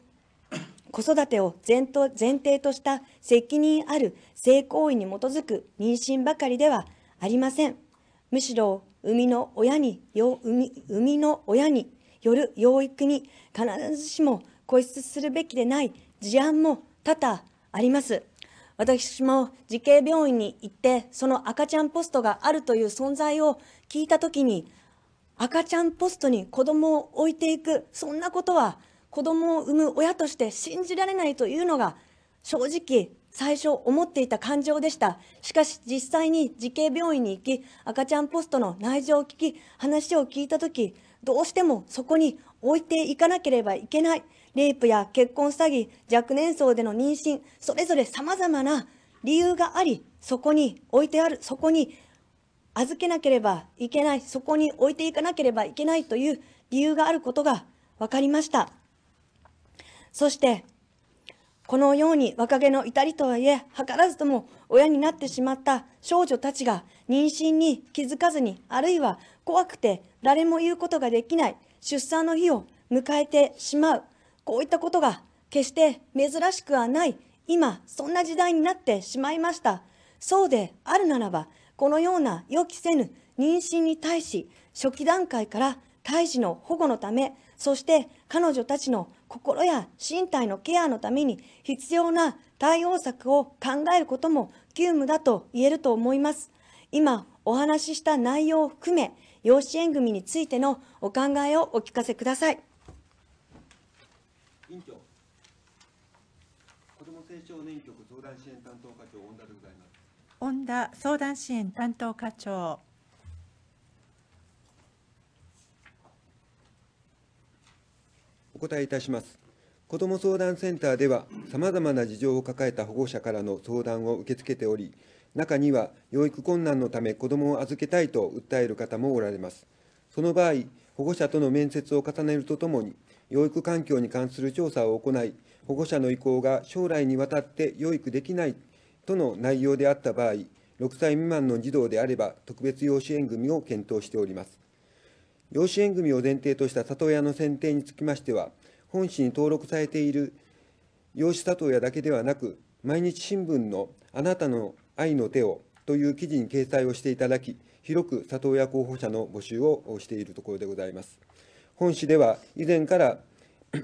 子育てを前前提とした責任ある性行為に基づく妊娠ばかりではありません。むしろ生みの親によみの親による養育に必ずしも固執するべきでない事案も多々あります。私も慈恵病院に行ってその赤ちゃんポストがあるという存在を聞いたときに赤ちゃんポストに子供を置いていく、そんなことは子供を産む親として信じられないというのが、正直、最初思っていた感情でした。しかし実際に慈恵病院に行き、赤ちゃんポストの内情を聞き、話を聞いた時どうしてもそこに置いていかなければいけない。レイプや結婚詐欺、若年層での妊娠、それぞれさまざまな理由があり、そこに置いてある、そこに預けなければいけない、そこに置いていかなければいけないという理由があることが分かりました。そして、このように若気の至りとはいえ、図らずとも親になってしまった少女たちが妊娠に気づかずに、あるいは怖くて誰も言うことができない、出産の日を迎えてしまう、こういったことが決して珍しくはない、今、そんな時代になってしまいました。そうであるならば、このような予期せぬ妊娠に対し、初期段階から胎児の保護のため、そして彼女たちの心や身体のケアのために必要な対応策を考えることも急務だと言えると思います。今お話しした内容を含め、養子縁組についてのお考えをお聞かせください。
委員長、子ども青少年局相談支援
本田相談支援担当課長
お答えいたします子ども相談センターではさまざまな事情を抱えた保護者からの相談を受け付けており中には養育困難のため子どもを預けたいと訴える方もおられますその場合保護者との面接を重ねるとともに養育環境に関する調査を行い保護者の意向が将来にわたって養育できないとの内容であった場合、6歳未満の児童であれば、特別養子縁組を検討しております。養子縁組を前提とした里親の選定につきましては、本市に登録されている養子里親だけではなく、毎日新聞のあなたの愛の手をという記事に掲載をしていただき、広く里親候補者の募集をしているところでございます。本市では以前から家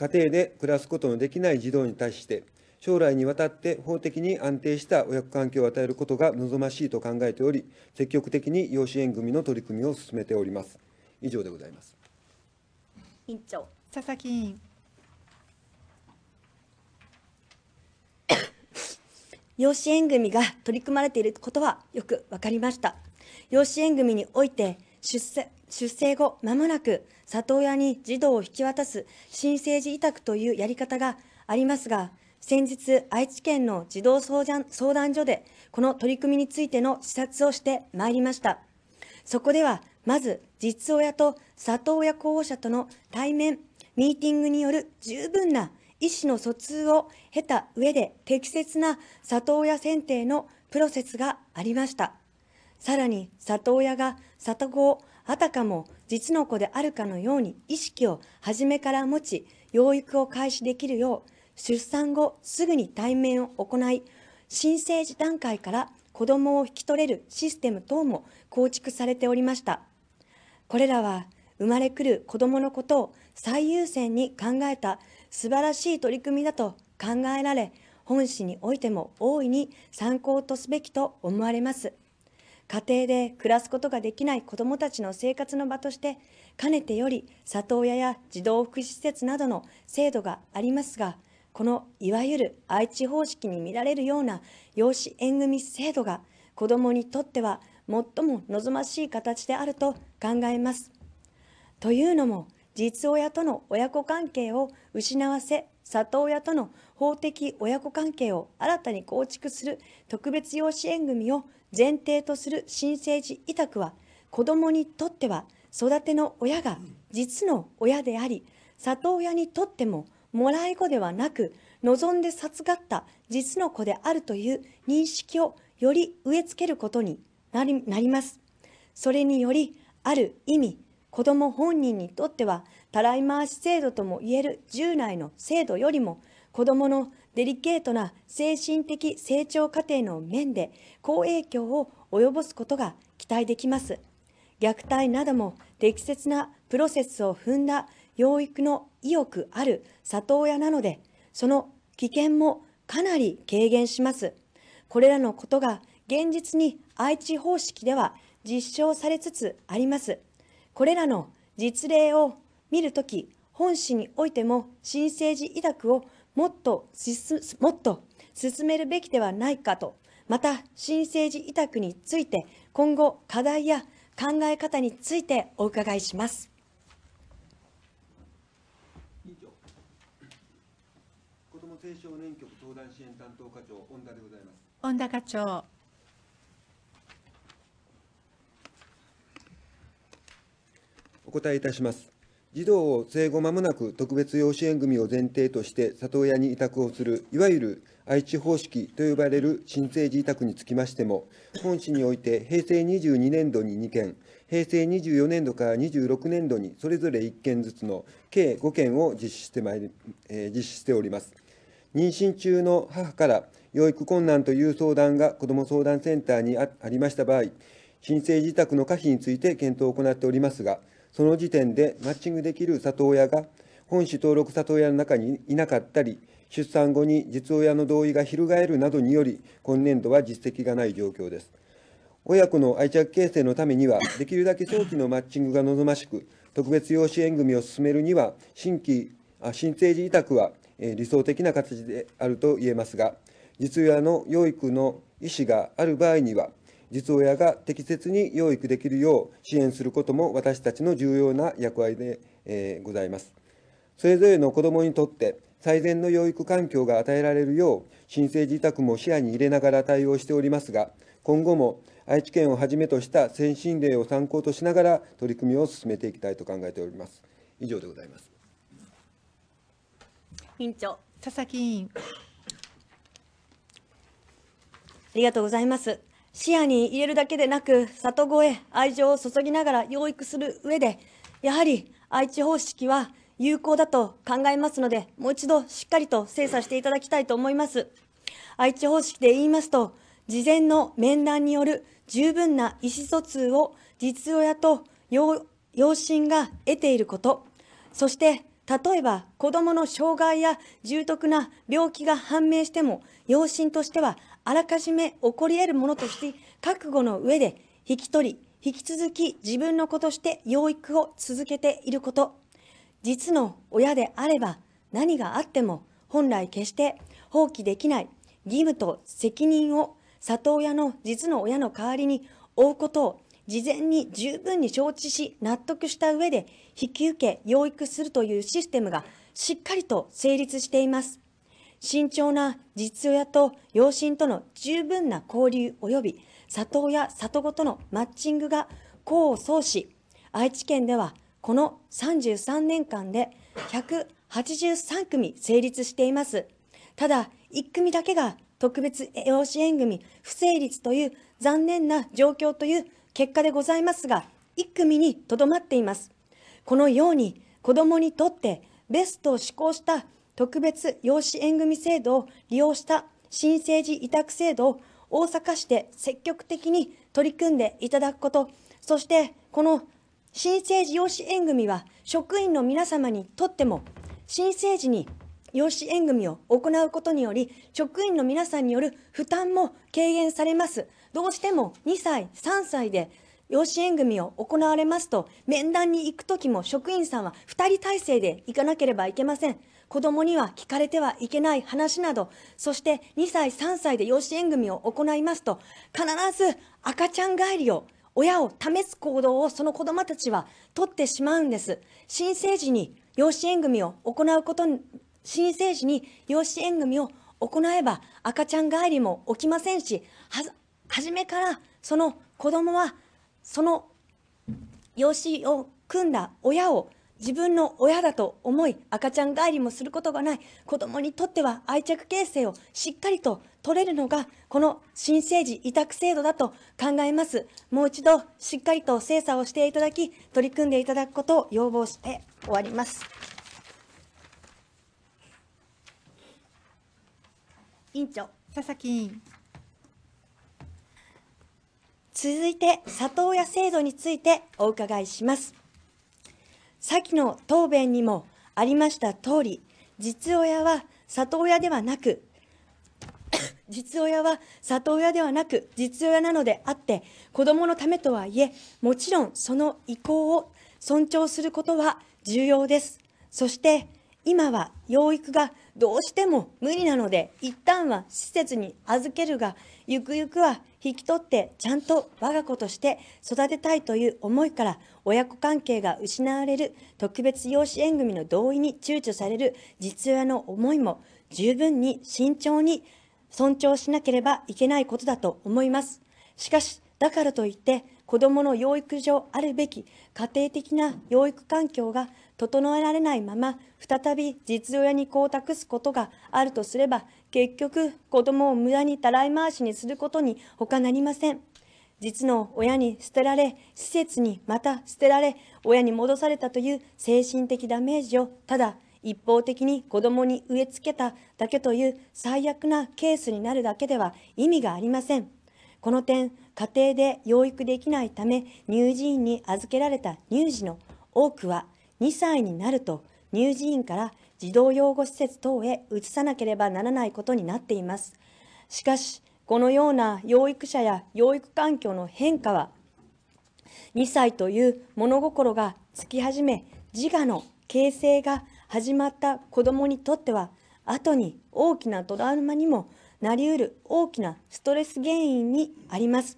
庭で暮らすことのできない児童に対して、将来にわたって法的に安定した親子関係を与えることが望ましいと考えており、積極的に養子縁組の取り組みを進めております。以上でございます。
委員長、佐々木委員。養子縁組が取り組まれていることはよくわかりました。養子縁組において出世、出生後まもなく里親に児童を引き渡す新生児委託というやり方がありますが、先日、愛知県の児童相談所で、この取り組みについての視察をしてまいりました。そこでは、まず、実親と里親候補者との対面、ミーティングによる十分な意思の疎通を経た上で適切な里親選定のプロセスがありました。さらに、里親が里子をあたかも実の子であるかのように意識を初めから持ち、養育を開始できるよう、出産後すぐに対面を行い、新生児段階から子どもを引き取れるシステム等も構築されておりました。これらは生まれくる子どものことを最優先に考えた素晴らしい取り組みだと考えられ、本市においても大いに参考とすべきと思われます。家庭で暮らすことができない子どもたちの生活の場として、かねてより里親や児童福祉施設などの制度がありますが、このいわゆる愛知方式に見られるような養子縁組制度が子どもにとっては最も望ましい形であると考えます。というのも実親との親子関係を失わせ里親との法的親子関係を新たに構築する特別養子縁組を前提とする新生児委託は子どもにとっては育ての親が実の親であり里親にとってももらい子ではなく望んで授かった実の子であるという認識をより植え付けることになりなります。それによりある意味子ども本人にとってはたらい回し制度ともいえる従来の制度よりも子どものデリケートな精神的成長過程の面で好影響を及ぼすことが期待できます。虐待なども適切なプロセスを踏んだ養育の意欲ある里親なので、その危険もかなり軽減します。これらのことが現実に愛知方式では実証されつつあります。これらの実例を見るとき、本市においても新生児委託をもっともっと進めるべきではないかと、また新生児委託について今後課題や考え方についてお伺いします。
青少年局登壇支援担当課長、本田でござい
ます。本田課長。
お答えいたします。児童を生後間もなく特別養子縁組を前提として里親に委託をする、いわゆる愛知方式と呼ばれる新生児委託につきましても、本市において平成22年度に2件、平成24年度から26年度にそれぞれ1件ずつの計5件を実施してまいり、えー、実施しております。妊娠中の母から養育困難という相談が子ども相談センターにありました場合、申請自宅の可否について検討を行っておりますが、その時点でマッチングできる里親が本市登録里親の中にいなかったり、出産後に実親の同意が翻るなどにより、今年度は実績がない状況です。親子の愛着形成のためには、できるだけ早期のマッチングが望ましく、特別養子縁組を進めるには、新規あ新生児委託は理想的な形であると言えますが実親の養育の意思がある場合には実親が適切に養育できるよう支援することも私たちの重要な役割で、えございます。それぞれの子どもにとって最善の養育環境が与えられるよう新生児宅も視野に入れながら対応しておりますが今後も愛知県をはじめとした先進例を参考としながら取り組みを進めていきたいと考えております。以上でございます。
委員長佐々木委員ありがとうございます視野に入れるだけでなく里子へ愛情を注ぎながら養育する上でやはり愛知方式は有効だと考えますのでもう一度しっかりと精査していただきたいと思います愛知方式で言いますと事前の面談による十分な意思疎通を実親と養親が得ていることそして例えば子どもの障害や重篤な病気が判明しても養親としてはあらかじめ起こり得るものとして覚悟の上で引き取り引き続き自分の子として養育を続けていること実の親であれば何があっても本来決して放棄できない義務と責任を里親の実の親の代わりに負うことを事前に十分に承知し納得した上で引き受け、養育するというシステムがしっかりと成立しています。慎重な実親と養親との十分な交流及び里親里子とのマッチングが功を奏し、愛知県ではこの33年間で183組成立しています。ただ、1組だけが特別養子縁組不成立という残念な状況という結果でございますが、1組にとどまっています。このように子どもにとってベストを施行した特別養子縁組制度を利用した新生児委託制度を大阪市で積極的に取り組んでいただくこと、そしてこの新生児養子縁組は職員の皆様にとっても新生児に養子縁組を行うことにより、職員の皆さんによる負担も軽減されます。どうしても2歳、3歳で養子縁組を行われますと、面談に行くときも職員さんは2人体制で行かなければいけません。子供には聞かれてはいけない話など、そして2歳、3歳で養子縁組を行いますと、必ず赤ちゃん帰りを親を試す行動をその子供たちは取ってしまうんです。新生児に養子縁組を行うこと新生児に養子縁組を行えば赤ちゃん帰りも起きませんし、は、初めからその子供はその養子を組んだ親を自分の親だと思い赤ちゃん帰りもすることがない子供にとっては愛着形成をしっかりと取れるのがこの新生児委託制度だと考えますもう一度しっかりと精査をしていただき取り組んでいただくことを要望して終わります委員長佐々木委員続いて里親制度についてお伺いします先の答弁にもありました通り実親は里親ではなく 実親は里親ではなく実親なのであって子どものためとはいえもちろんその意向を尊重することは重要ですそして今は養育がどうしても無理なので一旦は施設に預けるがゆくゆくは引き取ってちゃんと我が子として育てたいという思いから親子関係が失われる特別養子縁組の同意に躊躇される実親の思いも十分に慎重に尊重しなければいけないことだと思います。しかし、だからといって子どもの養育上あるべき家庭的な養育環境が整えられないまま再び実親に子を託すことがあるとすれば結局子供を無駄にたらい回しにすることに他なりません実の親に捨てられ施設にまた捨てられ親に戻されたという精神的ダメージをただ一方的に子供に植え付けただけという最悪なケースになるだけでは意味がありませんこの点家庭で養育できないため乳児院に預けられた乳児の多くは2歳になると乳児院から児童養護施設等へ移さなければならないことになっています。しかし、このような養育者や養育環境の変化は、2歳という物心がつき始め、自我の形成が始まった子どもにとっては、後に大きなトラウマにもなりうる大きなストレス原因にあります。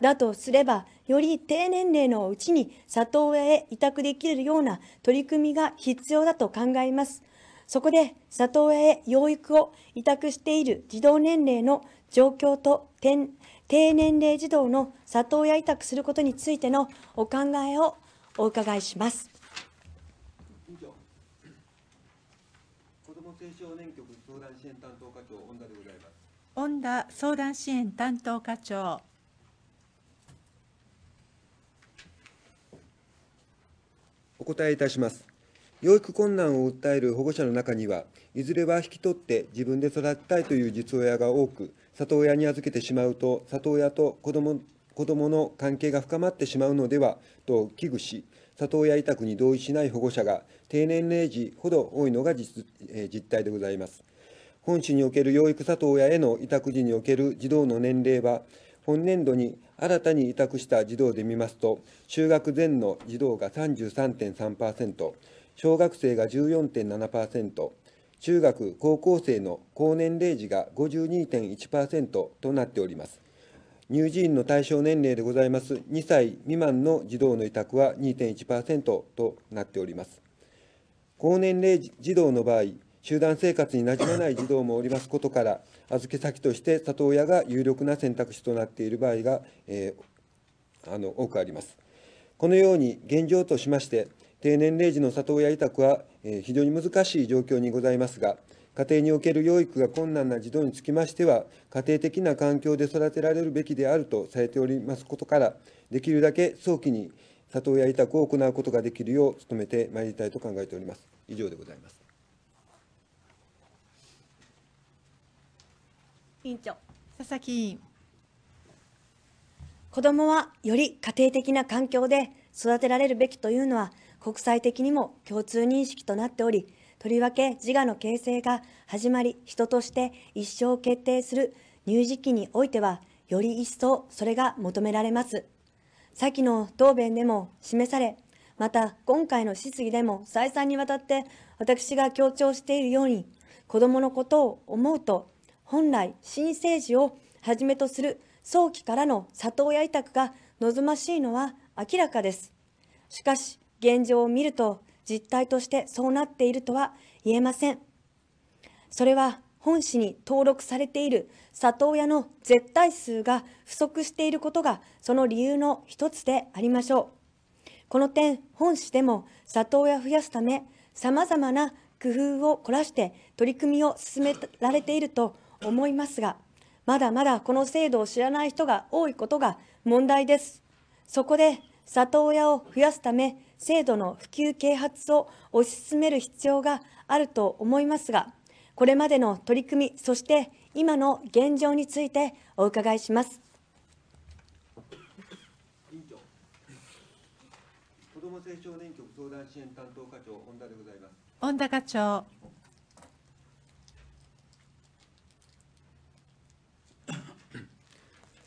だとすれば、より低年齢のうちに里親へ委託できるような取り組みが必要だと考えます。そこで里親へ養育を委託している児童年齢の状況と低年齢児童の里親委託することについてのお考えをお伺いします。
子ども青少年局相談支援担当課長、恩田でございます。
恩田
相談支援担当課長。
お答えいたします。養育困難を訴える保護者の中には、いずれは引き取って自分で育てたいという実親が多く、里親に預けてしまうと、里親と子ども子どもの関係が深まってしまうのではと危惧し、里親委託に同意しない保護者が低年齢児ほど多いのが実,、え実態でございます。本市における養育里親への委託時における児童の年齢は、本年度に新たに委託した児童で見ますと、就学前の児童が33.3%、小学生が14.7%、中学・高校生の高年齢児が52.1%となっております。乳児院の対象年齢でございます2歳未満の児童の委託は2.1%となっております。高年齢児童の場合、集団生活になじめない児童もおりますことから 預け先として里親が有力な選択肢となっている場合が、えー、あの多くありますこのように現状としまして低年齢児の里親委託は、えー、非常に難しい状況にございますが家庭における養育が困難な児童につきましては、家庭的な環境で育てられるべきであるとされておりますことから、できるだけ早期に里親委託を行うことができるよう努めてまいりたいと考えております。以上でございます。
委員長佐々木委員子どもはより家庭的な環境で育てられるべきというのは国際的にも共通認識となっておりとりわけ自我の形成が始まり人として一生を決定する乳児期においてはより一層それが求められます先の答弁でも示されまた今回の質疑でも再三にわたって私が強調しているように子どものことを思うと本来新生児をはじめとする早期からの里親委託が望ましいのは明らかです。しかし現状を見ると実態としてそうなっているとは言えません。それは本市に登録されている里親の絶対数が不足していることがその理由の一つでありましょう。この点、本市でも里親を増やすため、さまざまな工夫を凝らして取り組みを進められていると思いますが、まだまだこの制度を知らない人が多いことが問題です。そこで、里親を増やすため、制度の普及啓発を推し進める必要があると思いますが、これまでの取り組み、そして今の現状についてお伺いします。
子ども青少年局相談支援担当課長、本田でございます。
本田課長。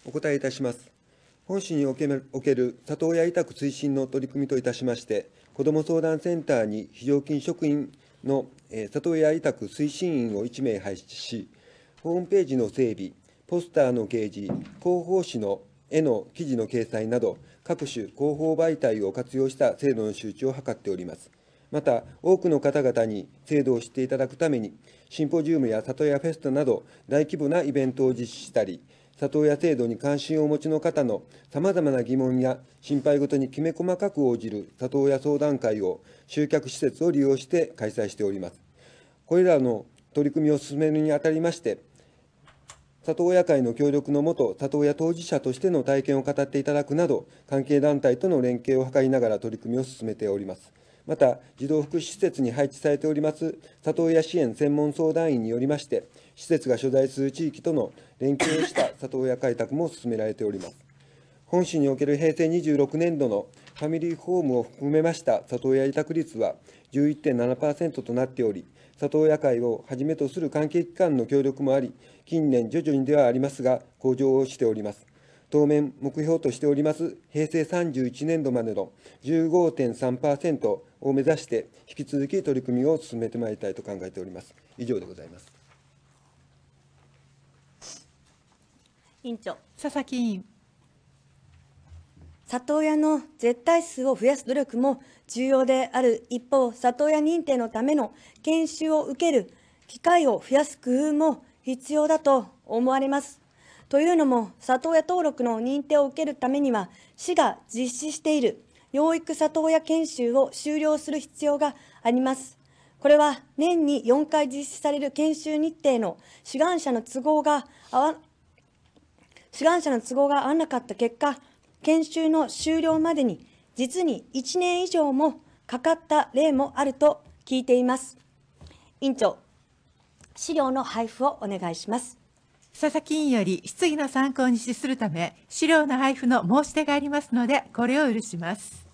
お答えいたします。本市における里親委託推進の取り組みといたしまして、子ども相談センターに非常勤職員の、え里親委託推進員を1名配置し、ホームページの整備、ポスターの掲示、広報誌の絵の記事の掲載など、各種広報媒体を活用した制度の周知を図っております。また、多くの方々に制度を知っていただくために、シンポジウムや里親フェスタなど、大規模なイベントを実施したり、里親制度に関心をお持ちの方のさまざまな疑問や心配事にきめ細かく応じる里親相談会を集客施設を利用して開催しております。これらの取り組みを進めるにあたりまして、里親会の協力のもと、里親当事者としての体験を語っていただくなど、関係団体との連携を図りながら取り組みを進めております。また、児童福祉施設に配置されております、里親支援専門相談員によりまして、施設が所在する地域との連携をした里親開拓も進められております。本市における平成26年度のファミリーホームを含めました里親委託率は11.7%となっており、里親会をはじめとする関係機関の協力もあり、近年徐々にではありますが、向上をしております。当面目標としております平成31年度までの15.3%を目指して引き続き取り組みを進めてまいりたいと考えております。以上でございます。
委員長佐々木委員里親の絶対数を増やす努力も重要である一方里親認定のための研修を受ける機会を増やす工夫も必要だと思われますというのも里親登録の認定を受けるためには市が実施している養育里親研修を終了する必要がありますこれは年に4回実施される研修日程の志願者の都合が志願者の都合が合わなかった結果、研修の終了までに実に1年以上もかかった例もあると聞いています。委員長、資料の配布をお願いします。佐々木委員より
質疑の参考に資するため、資料の配布の申し出がありますので、これを許します。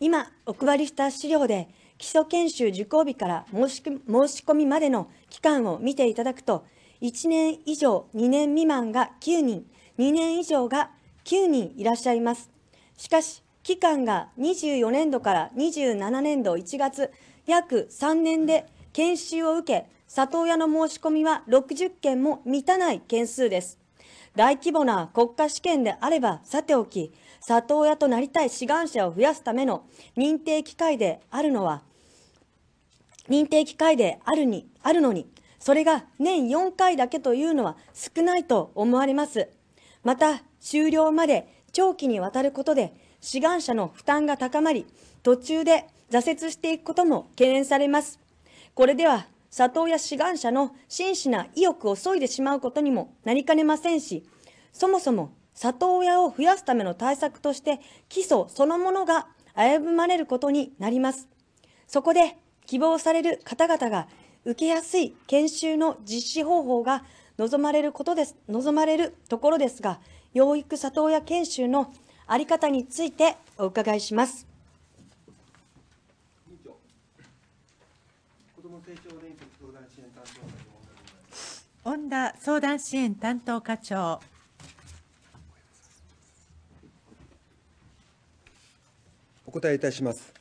今、お配りした資料で、基礎研修受講日から申し込みまでの期間を見ていただくと、1年以上2年未満が9人、2年以上が9人いらっしゃいます。しかし、期間が24年度から27年度1月、約3年で研修を受け、里親の申し込みは60件も満たない件数です。大規模な国家試験であればさておき、里親となりたい志願者を増やすための認定機会であるのは、認定機会であるに、あるのに、それが年4回だけというのは少ないと思われます。また、終了まで長期にわたることで、志願者の負担が高まり、途中で挫折していくことも懸念されます。これでは、里親志願者の真摯な意欲を削いでしまうことにもなりかねませんし、そもそも里親を増やすための対策として基礎そのものが危ぶまれることになります。そこで希望される方々が受けやすい研修の実施方法が望まれることです、望まれるところですが、養育里親研修のあり方についてお伺いします。
本田相談支援担当課
長。お答えいたします。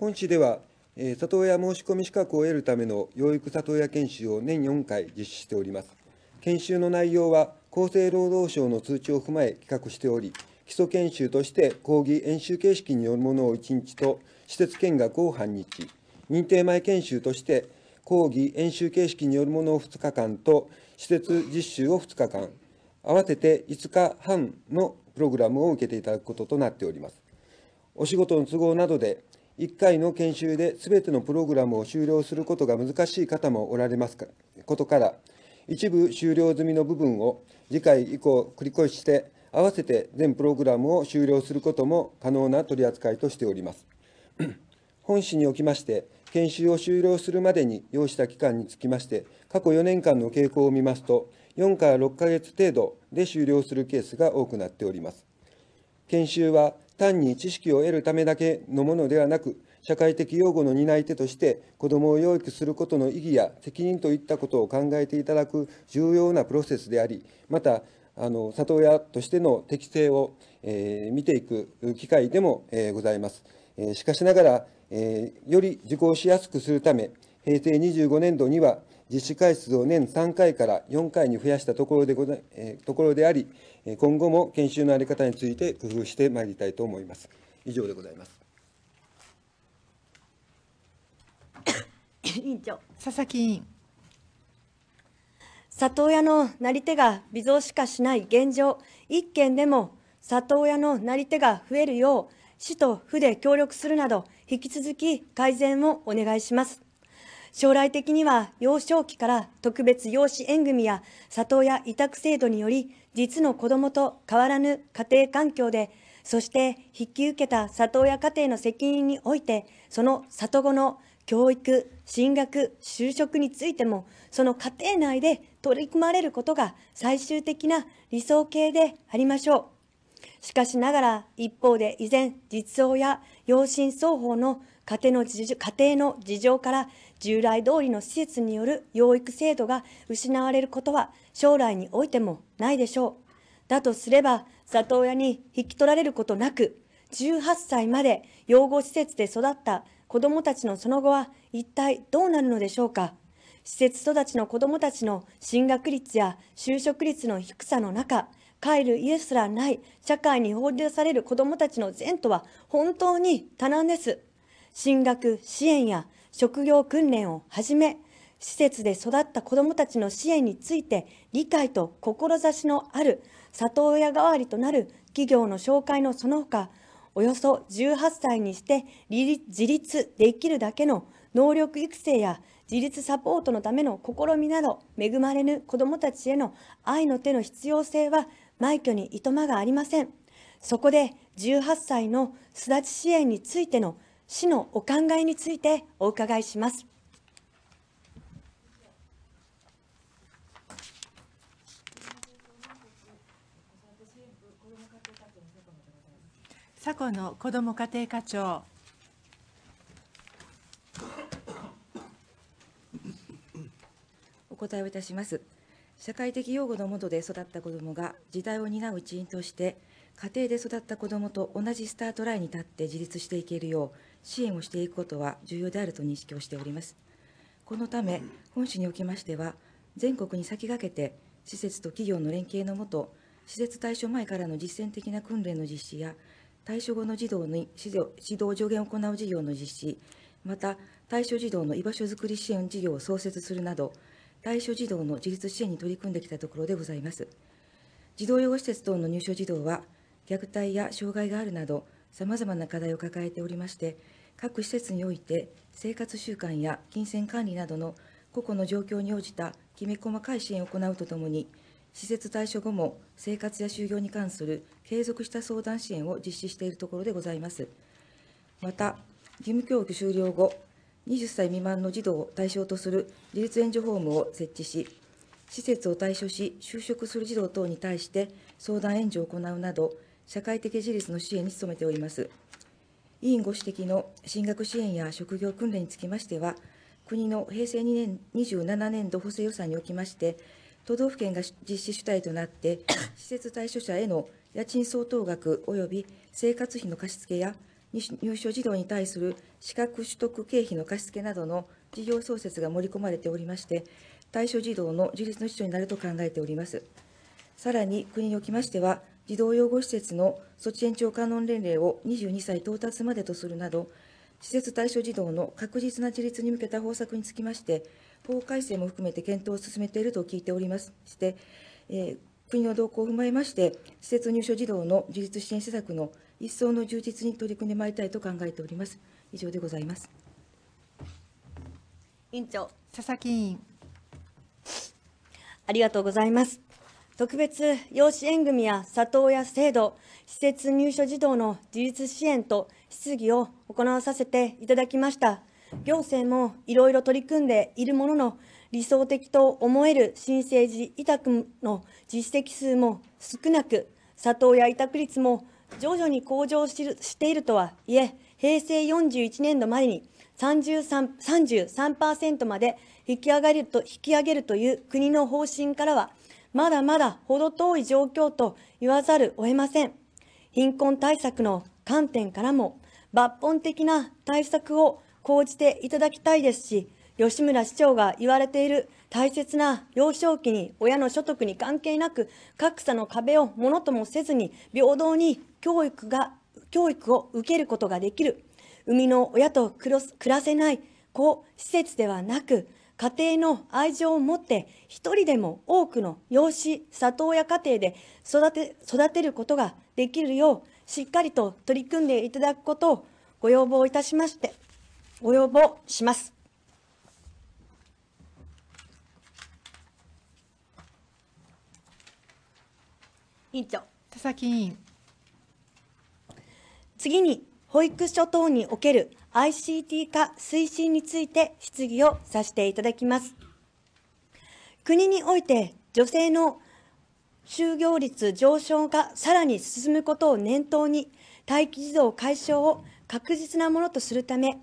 本市では、里親申し込み資格を得るための養育里親研修を年4回実施しております。研修の内容は、厚生労働省の通知を踏まえ企画しており、基礎研修として講義演習形式によるものを1日と施設見学を半日、認定前研修として講義演習形式によるものを2日間と施設実習を2日間、合わせて5日半のプログラムを受けていただくこととなっております。お仕事の都合などで1回の研修で全てのプログラムを終了することが難しい方もおられますことから一部終了済みの部分を次回以降繰り越して合わせて全プログラムを終了することも可能な取り扱いとしております 本市におきまして研修を終了するまでに要した期間につきまして過去4年間の傾向を見ますと4から6ヶ月程度で終了するケースが多くなっております研修は単に知識を得るためだけのものではなく、社会的擁護の担い手として子どもを養育することの意義や責任といったことを考えていただく重要なプロセスでありまたあの里親としての適性を、えー、見ていく機会でも、えー、ございます、えー、しかしながら、えより受講しやすくするため平成25年度には実施回数を年3回から4回に増やしたところでござえところであり、今後も研修の在り方について工夫してまいりたいと思います。以上でございます。
委員長佐々木委員里親のなり手が微増しかしない現状1件でも里親のなり手が増えるよう市と府で協力するなど引き続き改善をお願いします将来的には幼少期から特別養子縁組や里親委託制度により実の子どもと変わらぬ家庭環境でそして引き受けた里親家庭の責任においてその里子の教育進学就職についてもその家庭内で取り組まれることが最終的な理想形でありましょうしかしながら一方で依然実相や養親双方の家庭の事家庭の事情から従来通りの施設による養育制度が失われることは将来においてもないでしょう。だとすれば、里親に引き取られることなく、18歳まで養護施設で育った子どもたちのその後は一体どうなるのでしょうか。施設育ちの子どもたちの進学率や就職率の低さの中、帰る家すらない社会に放流される子どもたちの前途は本当に多難です。進学、支援や職業訓練をはじめ、施設で育った子どもたちの支援について理解と志のある里親代わりとなる企業の紹介のその他、およそ18歳にして自立できるだけの能力育成や自立サポートのための試みなど恵まれぬ子どもたちへの愛の手の必要性は枚挙にいとまがありません。そこで18歳の巣立ち支援についての市のお考えについてお伺いします。
佐古の子ど
も家庭課長お答えをいたします社会的養護の下で育った子どもが時代を担う一員として家庭で育った子どもと同じスタートラインに立って自立していけるよう支援をしていくことは重要であると認識をしております。このため、本市におきましては、全国に先駆けて、施設と企業の連携のもと、施設対象前からの実践的な訓練の実施や、対象後の児童に指導上限を行う事業の実施、また、対象児童の居場所づくり支援事業を創設するなど、対象児童の自立支援に取り組んできたところでございます。児童養護施設等の入所児童は、虐待や障害があるなど、さまざまな課題を抱えておりまして各施設において生活習慣や金銭管理などの個々の状況に応じたきめ細かい支援を行うとともに施設退所後も生活や就業に関する継続した相談支援を実施しているところでございますまた義務教育終了後20歳未満の児童を対象とする自立援助ホームを設置し施設を退所し就職する児童等に対して相談援助を行うなど社会的自立の支援に努めております。委員ご指摘の進学支援や職業訓練につきましては、国の平成2年27年度補正予算におきまして、都道府県が実施主体となって、施設対象者への家賃相当額及び生活費の貸付や、入所児童に対する資格取得経費の貸付などの事業創設が盛り込まれておりまして、対象児童の自立の支障になると考えております。さらに国におきましては、児童養護施設の措置延長観音年齢を22歳到達までとするなど、施設対象児童の確実な自立に向けた方策につきまして、法改正も含めて検討を進めていると聞いておりまして、えー、国の動向を踏まえまして、施設入所児童の自立支援施策の一層の充実に取り組
んでまいりたいと考えております。以上でございます。委員長、佐々木委員。ありがとうございます。特別養子縁組や里親制度、施設入所児童の自立支援と質疑を行わさせていただきました。行政もいろいろ取り組んでいるものの、理想的と思える新生児委託の実績数も少なく、里親委託率も徐々に向上しているとはいえ、平成41年度までに 33%, 33まで引き上げると引き上げるという国の方針からはまだまだ程遠い状況と言わざるを得ません。貧困対策の観点からも抜本的な対策を講じていただきたいですし、吉村市長が言われている大切な幼少期に親の所得に関係なく格差の壁をものともせずに平等に教育が教育を受けることができる生みの親と暮らせない子施設ではなく家庭の愛情を持って一人でも多くの養子里親家庭で育て育てることができるようしっかりと取り組んでいただくことをご要望いたしましてご要望します。委員長田崎委員次に保育所等における ICT 化推進について質疑をさせていただきます。国において女性の就業率上昇がさらに進むことを念頭に、待機児童解消を確実なものとするため、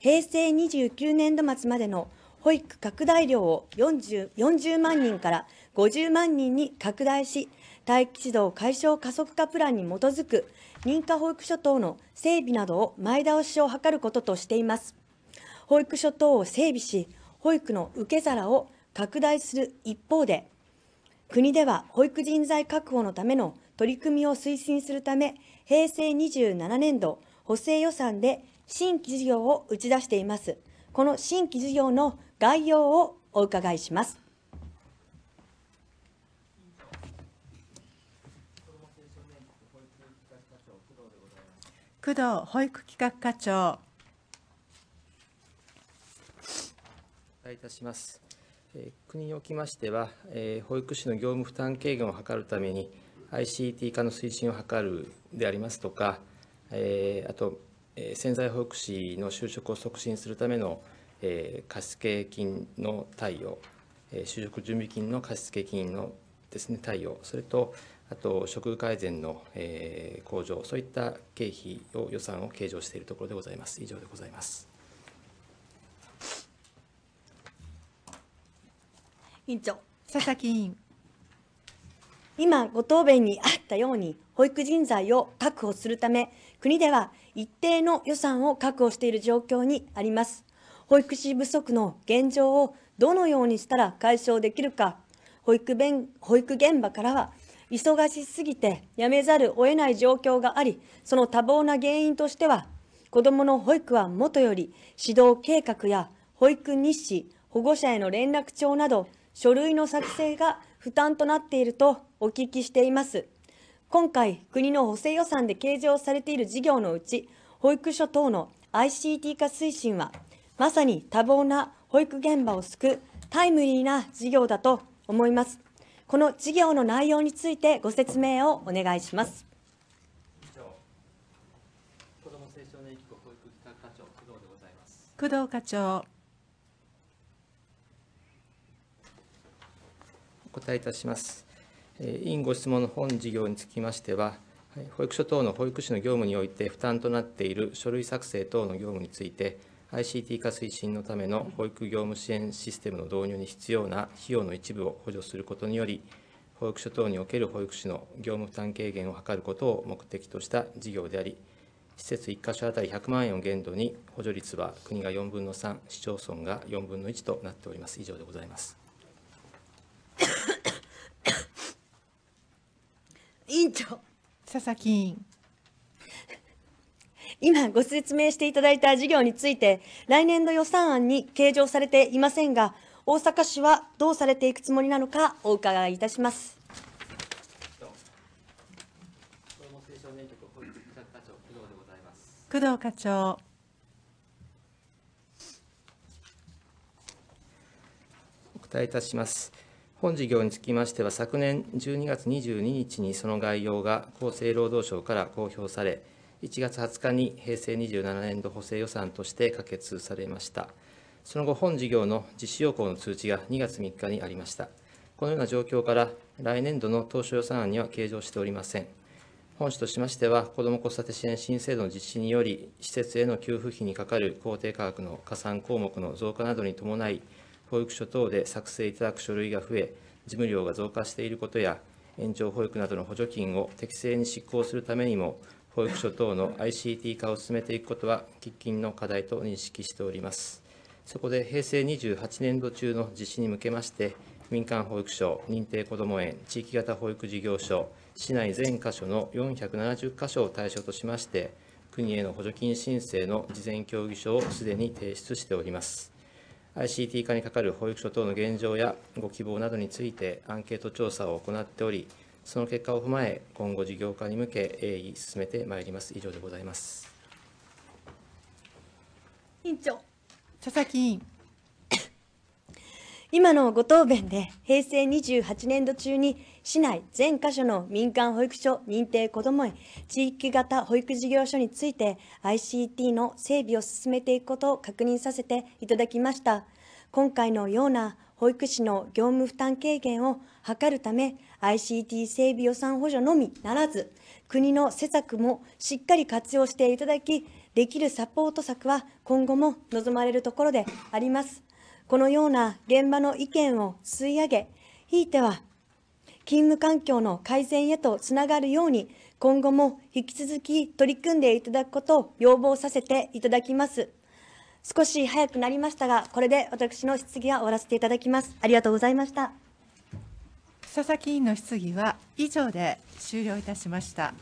平成29年度末までの保育拡大量を 40, 40万人から50万人に拡大し、待機児童解消加速化プランに基づく認可保育所等の整備などを前倒しを図ることとしています。保育所等を整備し、保育の受け皿を拡大する一方で、国では保育人材確保のための取り組みを推進するため、平成27年度補正予算で新規事業を打ち出しています。この新規事業の概要をお伺いします。工藤
保育企画課長
いたします、え国におきましては、え保育士の業務負担軽減を図るために ICT 化の推進を図るでありますとか、えあと、え潜在保育士の就職を促進するための、え貸付金の対応え就職準備金の貸付金のですね対応それとあと職改善の、えー、向上、そういった経費を予算を計上しているところでございます。以上でございます。
委員長、佐々木委員。今、ご答弁にあったように、保育人材を確保するため、国では一定の予算を確保している状況にあります。保育士不足の現状をどのようにしたら解消できるか、保育保育現場からは忙しすぎて辞めざるを得ない状況があり、その多忙な原因としては、子どもの保育はもとより指導計画や保育日誌、保護者への連絡帳など、書類の作成が負担となっているとお聞きしています。今回、国の補正予算で計上されている事業のうち、保育所等の ICT 化推進は、まさに多忙な保育現場を救うタイムリーな事業だと思います。この事業の内容についてご説明をお願いします。
子ども青少年機構保育企画課長工藤でございます。工藤課長。お答えいたします。委員ご質問の本事業につきましては、保育所等の保育士の業務において負担となっている書類作成等の業務について、ICT 化推進のための保育業務支援システムの導入に必要な費用の一部を補助することにより、保育所等における保育士の業務負担軽減を図ることを目的とした事業であり、施設1箇所当たり100万円を限度に、補助率は国が4分の3、市町村が4分の1となっております。以上でございます。
委員長佐々木委員今ご説明していただいた事業について、来年度予算案に計上されていませんが、大阪市はどうされていくつもりなのか、お伺いいたします。
工藤課長。
お答えいたします。本事業につきましては、昨年12月22日にその概要が厚生労働省から公表され、1月20日に平成27年度補正予算として可決されました。その後、本事業の実施要項の通知が2月3日にありました。このような状況から、来年度の当初予算案には計上しておりません。本市としましては、子ども子育て支援新制度の実施により、施設への給付費にかかる公定価格の加算項目の増加などに伴い、保育所等で作成いただく書類が増え、事務量が増加していることや、延長保育などの補助金を適正に執行するためにも、保育所等の ICT 化を進めていくことは喫緊の課題と認識しております。そこで平成28年度中の実施に向けまして、民間保育所、認定こども園、地域型保育事業所、市内全箇所の470箇所を対象としまして、国への補助金申請の事前協議書をすでに提出しております。ICT 化に係る保育所等の現状やご希望などについてアンケート調査を行っており、その結果を踏まえ、今後事業化に向け、鋭意進めてまいります。以上でございます。
委員長。佐々木委員。今のご答弁で、平成28年度中に、市内全箇所の民間保育所認定こども園、地域型保育事業所について、ICT の整備を進めていくことを確認させていただきました。今回のような保育士の業務負担軽減を図るため、ICT 整備予算補助のみならず、国の施策もしっかり活用していただき、できるサポート策は今後も望まれるところであります。このような現場の意見を吸い上げ、ひいては勤務環境の改善へとつながるように、今後も引き続き取り組んでいただくことを要望させていただきます。少し早くなりましたが、これで私の質疑は終わらせていただきます。ありがとうございました。佐々木委員の質疑は以
上で終了いたしました。